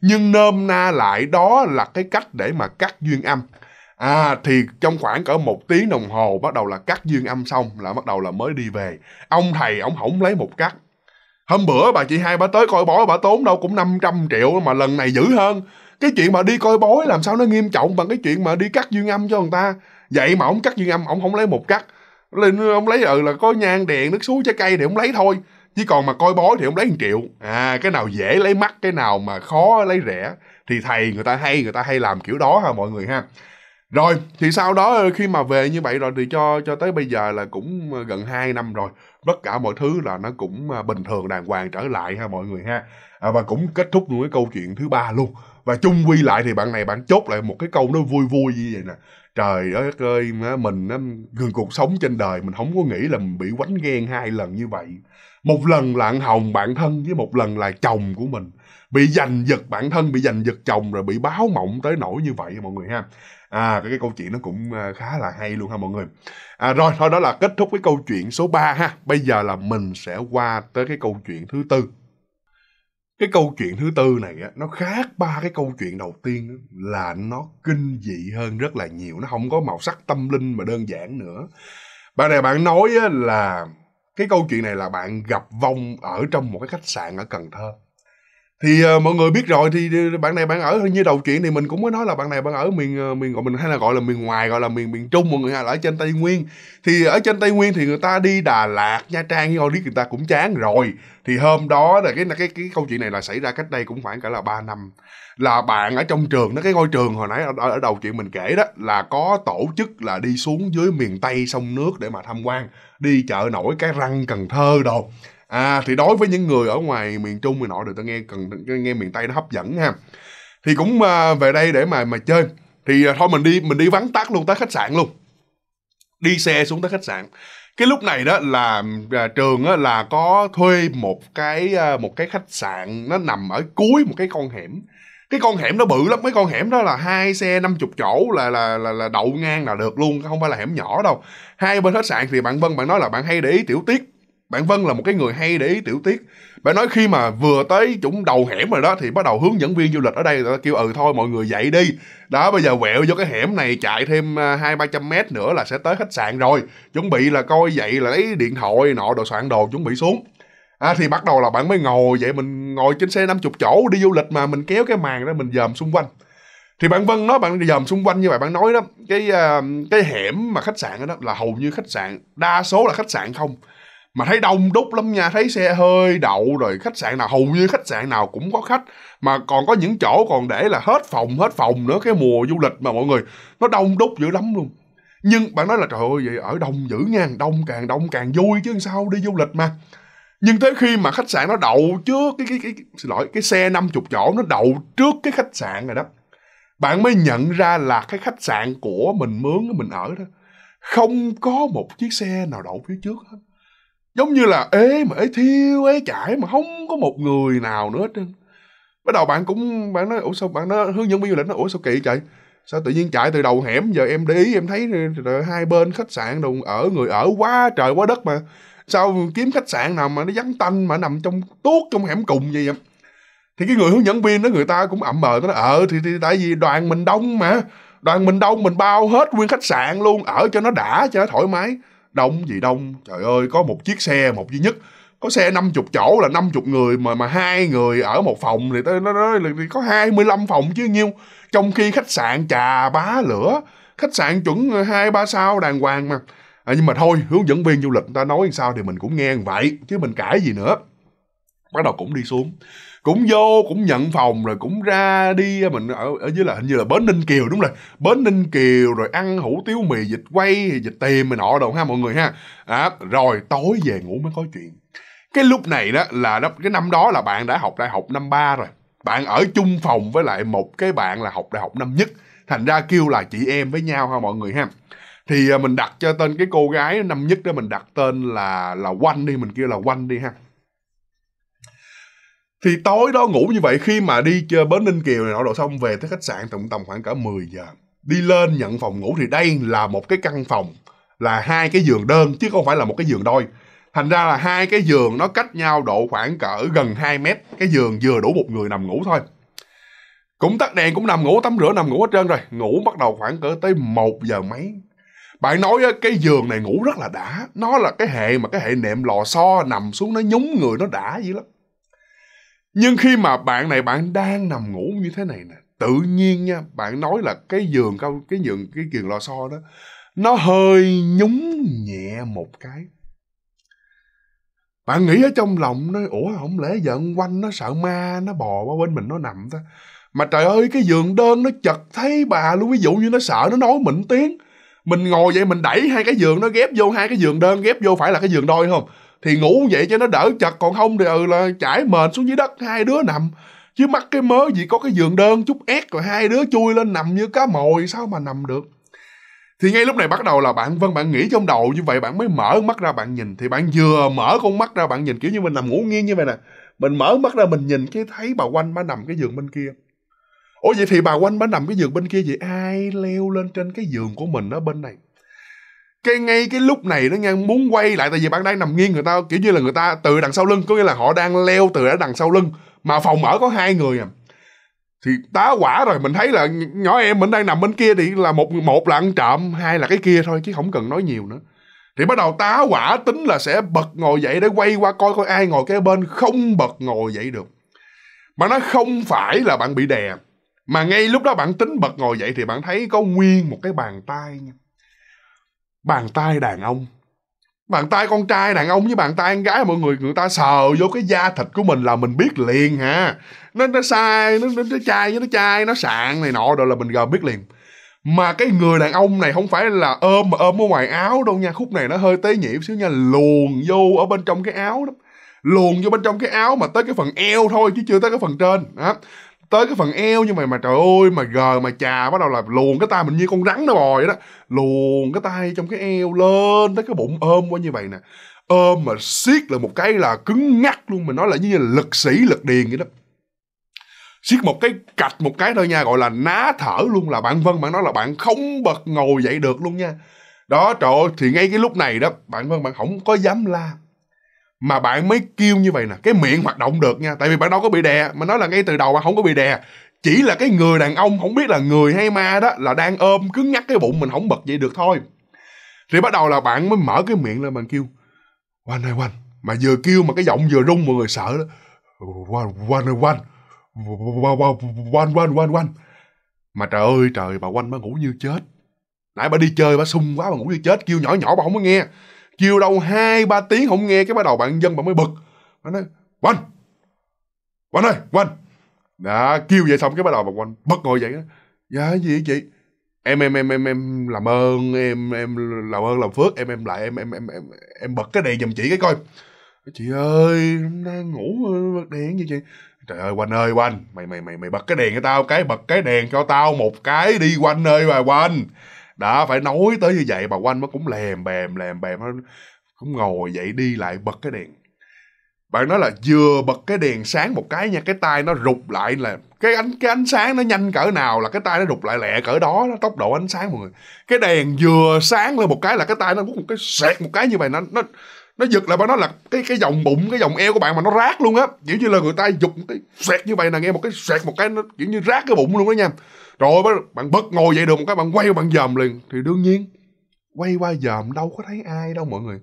Speaker 1: nhưng nôm na lại đó là cái cách để mà cắt duyên âm À thì trong khoảng cỡ một tiếng đồng hồ bắt đầu là cắt duyên âm xong là bắt đầu là mới đi về. Ông thầy ông không lấy một cắt. Hôm bữa bà chị hai bà tới coi bói bà tốn đâu cũng 500 triệu mà lần này dữ hơn cái chuyện mà đi coi bói làm sao nó nghiêm trọng bằng cái chuyện mà đi cắt dương âm cho người ta vậy mà ông cắt dương âm ông không lấy một cắt lên ông lấy ừ là có nhang đèn nước suối trái cây thì ông lấy thôi chứ còn mà coi bói thì ông lấy một triệu à cái nào dễ lấy mắc cái nào mà khó lấy rẻ thì thầy người ta hay người ta hay làm kiểu đó ha mọi người ha rồi thì sau đó ừ, khi mà về như vậy rồi thì cho cho tới bây giờ là cũng ừ, gần 2 năm rồi tất cả mọi thứ là nó cũng à, bình thường đàng hoàng trở lại ha mọi người ha à, và cũng kết thúc luôn cái câu chuyện thứ ba luôn và chung quy lại thì bạn này bạn chốt lại một cái câu nó vui vui như vậy nè trời ơi ơi mình gần cuộc sống trên đời mình không có nghĩ là mình bị quánh ghen hai lần như vậy một lần là hồng bạn thân với một lần là chồng của mình bị giành giật bản thân bị giành giật chồng rồi bị báo mộng tới nỗi như vậy mọi người ha à cái, cái câu chuyện nó cũng à, khá là hay luôn ha mọi người à rồi thôi đó là kết thúc cái câu chuyện số 3 ha bây giờ là mình sẽ qua tới cái câu chuyện thứ tư cái câu chuyện thứ tư này á nó khác ba cái câu chuyện đầu tiên là nó kinh dị hơn rất là nhiều nó không có màu sắc tâm linh mà đơn giản nữa bạn này bạn nói á, là cái câu chuyện này là bạn gặp vong ở trong một cái khách sạn ở cần thơ thì uh, mọi người biết rồi thì bạn này bạn ở như đầu chuyện thì mình cũng mới nói là bạn này bạn ở miền ờ, miền gọi mình hay là gọi là miền ngoài gọi là miền miền trung mọi người hay ở trên tây nguyên thì ở trên tây nguyên thì người ta đi đà lạt nha trang như đi người ta cũng chán rồi thì hôm đó là cái cái cái câu chuyện này là xảy ra cách đây cũng khoảng cả là 3 năm là bạn ở trong trường đó cái ngôi trường hồi nãy ở, ở đầu chuyện mình kể đó là có tổ chức là đi xuống dưới miền tây sông nước để mà tham quan đi chợ nổi cái răng cần thơ đồ à thì đối với những người ở ngoài miền trung miền nội thì tôi nghe cần nghe miền tây nó hấp dẫn ha thì cũng uh, về đây để mà mà chơi thì uh, thôi mình đi mình đi vắng tắt luôn tới khách sạn luôn đi xe xuống tới khách sạn cái lúc này đó là à, trường á, là có thuê một cái à, một cái khách sạn nó nằm ở cuối một cái con hẻm cái con hẻm nó bự lắm mấy con hẻm đó là hai xe năm chục chỗ là là là, là đậu ngang là được luôn không phải là hẻm nhỏ đâu hai bên khách sạn thì bạn vân bạn nói là bạn hay để ý tiểu tiết bạn Vân là một cái người hay để ý tiểu tiết bạn nói khi mà vừa tới chủng đầu hẻm rồi đó thì bắt đầu hướng dẫn viên du lịch ở đây người ta kêu ừ thôi mọi người dậy đi đó bây giờ quẹo vô cái hẻm này chạy thêm à, hai ba trăm mét nữa là sẽ tới khách sạn rồi chuẩn bị là coi dậy là lấy điện thoại nọ đồ soạn đồ chuẩn bị xuống à, thì bắt đầu là bạn mới ngồi vậy mình ngồi trên xe năm chục chỗ đi du lịch mà mình kéo cái màn ra mình dòm xung quanh thì bạn Vân nói bạn dòm xung quanh như vậy bạn nói đó cái à, cái hẻm mà khách sạn đó là hầu như khách sạn đa số là khách sạn không mà thấy đông đúc lắm nha thấy xe hơi đậu rồi khách sạn nào hầu như khách sạn nào cũng có khách mà còn có những chỗ còn để là hết phòng hết phòng nữa cái mùa du lịch mà mọi người nó đông đúc dữ lắm luôn nhưng bạn nói là trời ơi vậy ở đông dữ nha đông càng đông càng vui chứ sao đi du lịch mà nhưng tới khi mà khách sạn nó đậu trước cái cái cái xin lỗi cái xe 50 chỗ nó đậu trước cái khách sạn rồi đó bạn mới nhận ra là cái khách sạn của mình mướn mình ở đó không có một chiếc xe nào đậu phía trước hết giống như là ế mà ế thiêu ế chải mà không có một người nào nữa hết trơn bắt đầu bạn cũng bạn nói ủa sao bạn nó hướng dẫn viên du lịch nó ủa sao kỳ vậy sao tự nhiên chạy từ đầu hẻm giờ em để ý em thấy hai bên khách sạn đồ ở người ở quá trời quá đất mà sao kiếm khách sạn nào mà nó vắng tanh mà nằm trong tuốt trong hẻm cùng gì vậy thì cái người hướng dẫn viên đó người ta cũng ậm bờ nó nói ờ thì, thì tại vì đoàn mình đông mà đoàn mình đông mình bao hết nguyên khách sạn luôn ở cho nó đã cho nó thoải mái đông gì đông trời ơi có một chiếc xe một duy nhất có xe 50 chỗ là 50 người mà mà hai người ở một phòng thì tới nó nói có 25 phòng chứ nhiêu trong khi khách sạn trà bá lửa khách sạn chuẩn hai ba sao đàng hoàng mà à, nhưng mà thôi hướng dẫn viên du lịch người ta nói sao thì mình cũng nghe vậy chứ mình cãi gì nữa bắt đầu cũng đi xuống cũng vô cũng nhận phòng rồi cũng ra đi à, mình ở ở dưới là hình như là bến ninh kiều đúng rồi bến ninh kiều rồi ăn hủ tiếu mì dịch quay dịch tìm mình nọ đồ ha mọi người ha à, rồi tối về ngủ mới có chuyện cái lúc này đó là đó cái năm đó là bạn đã học đại học năm ba rồi bạn ở chung phòng với lại một cái bạn là học đại học năm nhất thành ra kêu là chị em với nhau ha mọi người ha thì à, mình đặt cho tên cái cô gái năm nhất đó mình đặt tên là là quanh đi mình kêu là quanh đi ha thì tối đó ngủ như vậy khi mà đi chơi bến ninh kiều này nọ đồ xong về tới khách sạn tầm tầm khoảng cỡ 10 giờ đi lên nhận phòng ngủ thì đây là một cái căn phòng là hai cái giường đơn chứ không phải là một cái giường đôi thành ra là hai cái giường nó cách nhau độ khoảng cỡ gần 2 mét cái giường vừa đủ một người nằm ngủ thôi cũng tắt đèn cũng nằm ngủ tắm rửa nằm ngủ hết trơn rồi ngủ bắt đầu khoảng cỡ tới một giờ mấy bạn nói cái giường này ngủ rất là đã nó là cái hệ mà cái hệ nệm lò xo nằm xuống nó nhúng người nó đã dữ lắm nhưng khi mà bạn này bạn đang nằm ngủ như thế này nè tự nhiên nha bạn nói là cái giường cao cái giường cái giường lò xo đó nó hơi nhúng nhẹ một cái bạn nghĩ ở trong lòng nói ủa không lẽ giận quanh nó sợ ma nó bò qua bên mình nó nằm ta mà trời ơi cái giường đơn nó chật thấy bà luôn ví dụ như nó sợ nó nói mình tiếng mình ngồi vậy mình đẩy hai cái giường nó ghép vô hai cái giường đơn ghép vô phải là cái giường đôi không thì ngủ vậy cho nó đỡ chật còn không thì ừ là chảy mệt xuống dưới đất hai đứa nằm chứ mắc cái mớ gì có cái giường đơn chút ép rồi hai đứa chui lên nằm như cá mồi sao mà nằm được thì ngay lúc này bắt đầu là bạn vân bạn nghĩ trong đầu như vậy bạn mới mở mắt ra bạn nhìn thì bạn vừa mở con mắt ra bạn nhìn kiểu như mình nằm ngủ nghiêng như vậy nè mình mở mắt ra mình nhìn cái thấy bà quanh bà nằm cái giường bên kia ủa vậy thì bà quanh bà nằm cái giường bên kia vậy ai leo lên trên cái giường của mình ở bên này cái ngay cái lúc này nó ngang muốn quay lại tại vì bạn đang nằm nghiêng người ta kiểu như là người ta từ đằng sau lưng có nghĩa là họ đang leo từ ở đằng sau lưng mà phòng ở có hai người à thì tá quả rồi mình thấy là nhỏ em mình đang nằm bên kia thì là một một là ăn trộm hai là cái kia thôi chứ không cần nói nhiều nữa thì bắt đầu tá quả tính là sẽ bật ngồi dậy để quay qua coi coi ai ngồi kế bên không bật ngồi dậy được mà nó không phải là bạn bị đè mà ngay lúc đó bạn tính bật ngồi dậy thì bạn thấy có nguyên một cái bàn tay nha bàn tay đàn ông bàn tay con trai đàn ông với bàn tay con gái mọi người người ta sờ vô cái da thịt của mình là mình biết liền hả nó nó sai nó nó, nó chai với nó chai nó sạn này nọ rồi là mình gờ biết liền mà cái người đàn ông này không phải là ôm mà ôm ở ngoài áo đâu nha khúc này nó hơi tế nhị xíu nha luồn vô ở bên trong cái áo đó luồn vô bên trong cái áo mà tới cái phần eo thôi chứ chưa tới cái phần trên đó tới cái phần eo nhưng mà mà trời ơi mà gờ mà chà bắt đầu là luồn cái tay mình như con rắn nó bò vậy đó luồn cái tay trong cái eo lên tới cái bụng ôm qua như vậy nè ôm mà siết là một cái là cứng ngắc luôn mình nói là như là lực sĩ lực điền vậy đó siết một cái cạch một cái thôi nha gọi là ná thở luôn là bạn vân bạn nói là bạn không bật ngồi dậy được luôn nha đó trời ơi thì ngay cái lúc này đó bạn vân bạn không có dám la mà bạn mới kêu như vậy nè cái miệng hoạt động được nha tại vì bạn đâu có bị đè mà nói là ngay từ đầu bạn không có bị đè chỉ là cái người đàn ông không biết là người hay ma đó là đang ôm cứng nhắc cái bụng mình không bật dậy được thôi thì bắt đầu là bạn mới mở cái miệng lên bạn kêu quanh hai quanh mà vừa kêu mà cái giọng vừa rung mọi người sợ đó quanh quanh quanh quanh quanh quanh quanh mà trời ơi trời bà quanh bà ngủ như chết nãy bà đi chơi bà sung quá bà ngủ như chết kêu nhỏ nhỏ bà không có nghe chiều đâu hai ba tiếng không nghe cái bắt đầu bạn dân bạn mới bực bạn nói quanh quanh ơi quanh đã kêu vậy xong cái bắt đầu bạn quanh bật ngồi dậy đó dạ gì chị em em em em em làm ơn em em làm ơn làm phước em em lại em em em em, em bật cái đèn giùm chị cái coi chị ơi đang ngủ bật đèn vậy chị trời ơi quanh ơi quanh mày mày mày mày bật cái đèn cho tao cái bật cái đèn cho tao một cái đi quanh ơi bà quanh đã phải nói tới như vậy bà quanh nó cũng lèm bèm lèm bèm cũng ngồi dậy đi lại bật cái đèn bạn nói là vừa bật cái đèn sáng một cái nha cái tay nó rụt lại là cái ánh cái ánh sáng nó nhanh cỡ nào là cái tay nó rụt lại lẹ cỡ đó nó tốc độ ánh sáng mọi người cái đèn vừa sáng lên một cái là cái tay nó một cái sẹt một cái như vậy nó nó nó giật lại bạn nói là cái cái vòng bụng cái vòng eo của bạn mà nó rác luôn á kiểu như là người ta giục cái sẹt như vậy là nghe một cái sẹt một cái nó kiểu như rác cái bụng luôn đó nha rồi bạn bất ngồi dậy được một cái bạn quay bạn dòm liền thì đương nhiên quay qua dòm đâu có thấy ai đâu mọi người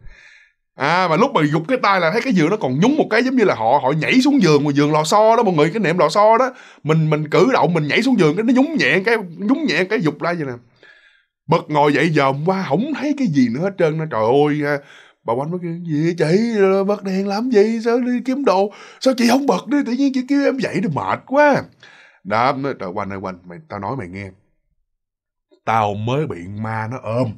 Speaker 1: à mà lúc mà giục cái tay là thấy cái giường nó còn nhúng một cái giống như là họ họ nhảy xuống giường mà giường lò xo đó mọi người cái nệm lò xo đó mình mình cử động mình nhảy xuống giường cái nó nhúng nhẹ cái nhúng nhẹ cái giục ra vậy nè bật ngồi dậy dòm qua không thấy cái gì nữa hết trơn nó trời ơi à, bà quanh nói kêu gì chị bật đèn làm gì sao đi kiếm đồ sao chị không bật đi tự nhiên chị kêu em dậy thì mệt quá đám nói trời quanh ơi quanh mày tao nói mày nghe tao mới bị ma nó ôm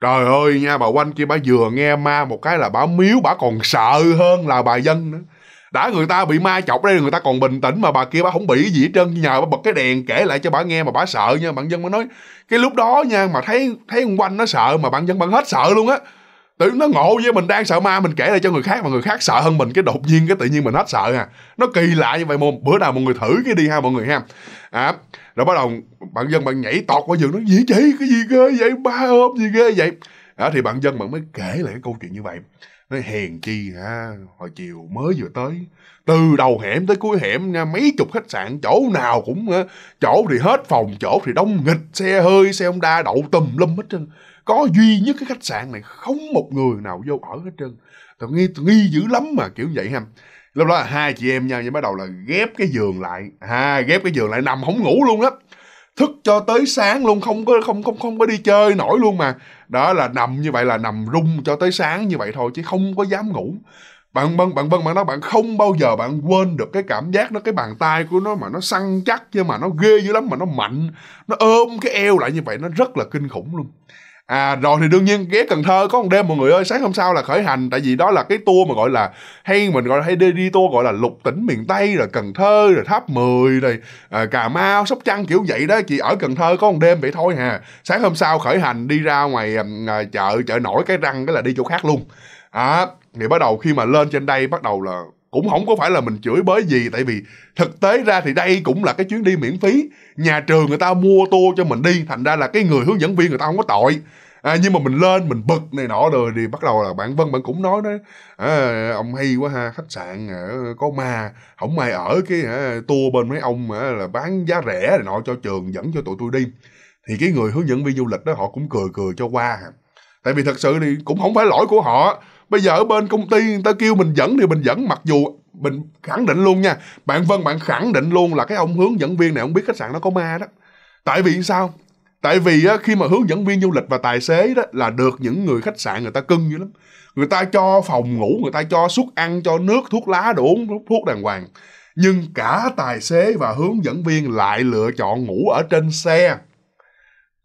Speaker 1: trời ơi nha bà quanh kia bà vừa nghe ma một cái là bà miếu bà còn sợ hơn là bà dân nữa đã người ta bị ma chọc đây người ta còn bình tĩnh mà bà kia bà không bị gì hết trơn nhờ bà bật cái đèn kể lại cho bà nghe mà bà sợ nha bạn dân mới nói cái lúc đó nha mà thấy thấy quanh nó sợ mà bạn dân bạn hết sợ luôn á tự nó ngộ với mình đang sợ ma mình kể lại cho người khác mà người khác sợ hơn mình cái đột nhiên cái tự nhiên mình hết sợ à nó kỳ lạ như vậy môn bữa nào mọi người thử cái đi ha mọi người ha à, rồi bắt đầu bạn dân bạn nhảy tọt qua giường nó gì chỉ cái gì ghê vậy ba ôm gì ghê vậy à, thì bạn dân bạn mới kể lại cái câu chuyện như vậy nó hèn chi ha hồi chiều mới vừa tới từ đầu hẻm tới cuối hẻm nha mấy chục khách sạn chỗ nào cũng ờ, chỗ thì hết phòng chỗ thì đông nghịch xe hơi xe honda đậu tùm lum hết trơn có duy nhất cái khách sạn này không một người nào vô ở hết trơn tôi nghi tôi nghi dữ lắm mà kiểu vậy ha lúc đó là hai chị em nhau nhưng bắt đầu là ghép cái giường lại ha ghép cái giường lại nằm không ngủ luôn á thức cho tới sáng luôn không có không không không có đi chơi nổi luôn mà đó là nằm như vậy là nằm rung cho tới sáng như vậy thôi chứ không có dám ngủ bạn bạn bạn vân bạn nói bạn không bao giờ bạn quên được cái cảm giác nó cái bàn tay của nó mà nó săn chắc chứ mà nó ghê dữ lắm mà nó mạnh nó ôm cái eo lại như vậy nó rất là kinh khủng luôn à rồi thì đương nhiên ghé Cần Thơ có một đêm mọi người ơi sáng hôm sau là khởi hành tại vì đó là cái tour mà gọi là hay mình gọi là hay đi, đi tour gọi là lục tỉnh miền Tây rồi Cần Thơ rồi Tháp Mười rồi à, Cà Mau Sóc Trăng kiểu vậy đó chị ở Cần Thơ có một đêm vậy thôi hà sáng hôm sau khởi hành đi ra ngoài à, à chợ chợ nổi cái răng cái là đi chỗ khác luôn à, thì bắt đầu khi mà lên trên đây bắt đầu là cũng không có phải là mình chửi bới gì tại vì thực tế ra thì đây cũng là cái chuyến đi miễn phí nhà trường người ta mua tour cho mình đi thành ra là cái người hướng dẫn viên người ta không có tội à, nhưng mà mình lên mình bực này nọ rồi thì bắt đầu là bạn vân bạn cũng nói đó à, ông hay quá ha khách sạn à, có ma không ai ở cái à, tour bên mấy ông à, là bán giá rẻ này nọ cho trường dẫn cho tụi tôi đi thì cái người hướng dẫn viên du lịch đó họ cũng cười cười cho qua tại vì thật sự thì cũng không phải lỗi của họ bây giờ ở bên công ty người ta kêu mình dẫn thì mình dẫn mặc dù mình khẳng định luôn nha bạn vân bạn khẳng định luôn là cái ông hướng dẫn viên này không biết khách sạn nó có ma đó tại vì sao tại vì á, khi mà hướng dẫn viên du lịch và tài xế đó là được những người khách sạn người ta cưng dữ lắm người ta cho phòng ngủ người ta cho suất ăn cho nước thuốc lá đồ thuốc đàng hoàng nhưng cả tài xế và hướng dẫn viên lại lựa chọn ngủ ở trên xe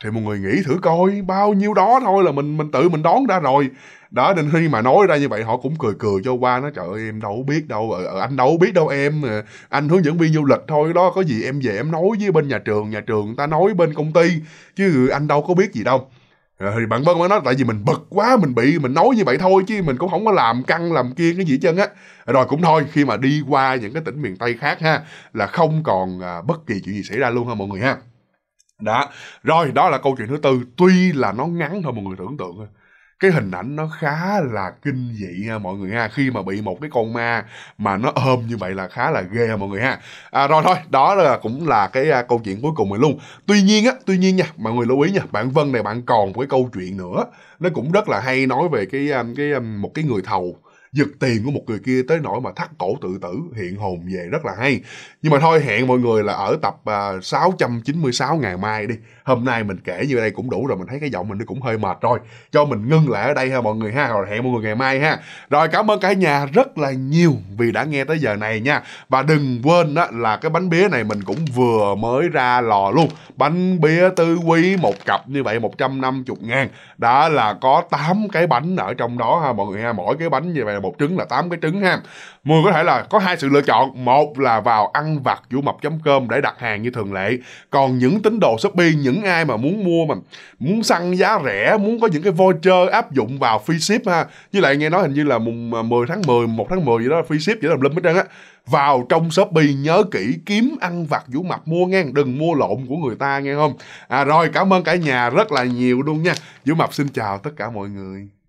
Speaker 1: thì mọi người nghĩ thử coi bao nhiêu đó thôi là mình mình tự mình đón ra rồi đó nên khi mà nói ra như vậy họ cũng cười cười cho qua nó trời ơi em đâu biết đâu ở ờ, ờ, anh đâu biết đâu em ờ, anh hướng dẫn viên du lịch thôi đó có gì em về em nói với bên nhà trường nhà trường người ta nói bên công ty chứ anh đâu có biết gì đâu thì bạn Vân mới nói tại vì mình bực quá mình bị mình nói như vậy thôi chứ mình cũng không có làm căng làm kia cái gì chân á rồi cũng thôi khi mà đi qua những cái tỉnh miền tây khác ha là không còn à, bất kỳ chuyện gì xảy ra luôn ha mọi người ha đó rồi đó là câu chuyện thứ tư tuy là nó ngắn thôi mọi người tưởng tượng cái hình ảnh nó khá là kinh dị ha mọi người ha khi mà bị một cái con ma mà nó ôm như vậy là khá là ghê ha mọi người ha à, rồi thôi đó là cũng là cái à, câu chuyện cuối cùng rồi luôn tuy nhiên á tuy nhiên nha mọi người lưu ý nha bạn vân này bạn còn một cái câu chuyện nữa nó cũng rất là hay nói về cái à, cái à, một cái người thầu giật tiền của một người kia tới nỗi mà thắt cổ tự tử hiện hồn về rất là hay nhưng mà thôi hẹn mọi người là ở tập 696 à, ngày mai đi hôm nay mình kể như đây cũng đủ rồi mình thấy cái giọng mình nó cũng hơi mệt rồi cho mình ngưng lại ở đây ha mọi người ha rồi hẹn mọi người ngày mai ha rồi cảm ơn cả nhà rất là nhiều vì đã nghe tới giờ này nha và đừng quên đó là cái bánh bía này mình cũng vừa mới ra lò luôn bánh bía tứ quý một cặp như vậy 150 ngàn đã là có 8 cái bánh ở trong đó ha mọi người ha mỗi cái bánh như vậy là một trứng là 8 cái trứng ha mọi người có thể là có hai sự lựa chọn một là vào ăn vặt vũ mập chấm cơm để đặt hàng như thường lệ còn những tín đồ shopee những những ai mà muốn mua mà muốn săn giá rẻ muốn có những cái voucher áp dụng vào free ship ha như lại nghe nói hình như là mùng 10 à, tháng 10 1 tháng 10 gì đó free ship vậy đó lâm hết trơn á vào trong Shopee nhớ kỹ kiếm ăn vặt vũ mập mua nghe đừng mua lộn của người ta nghe không à rồi cảm ơn cả nhà rất là nhiều luôn nha vũ mập xin chào tất cả mọi người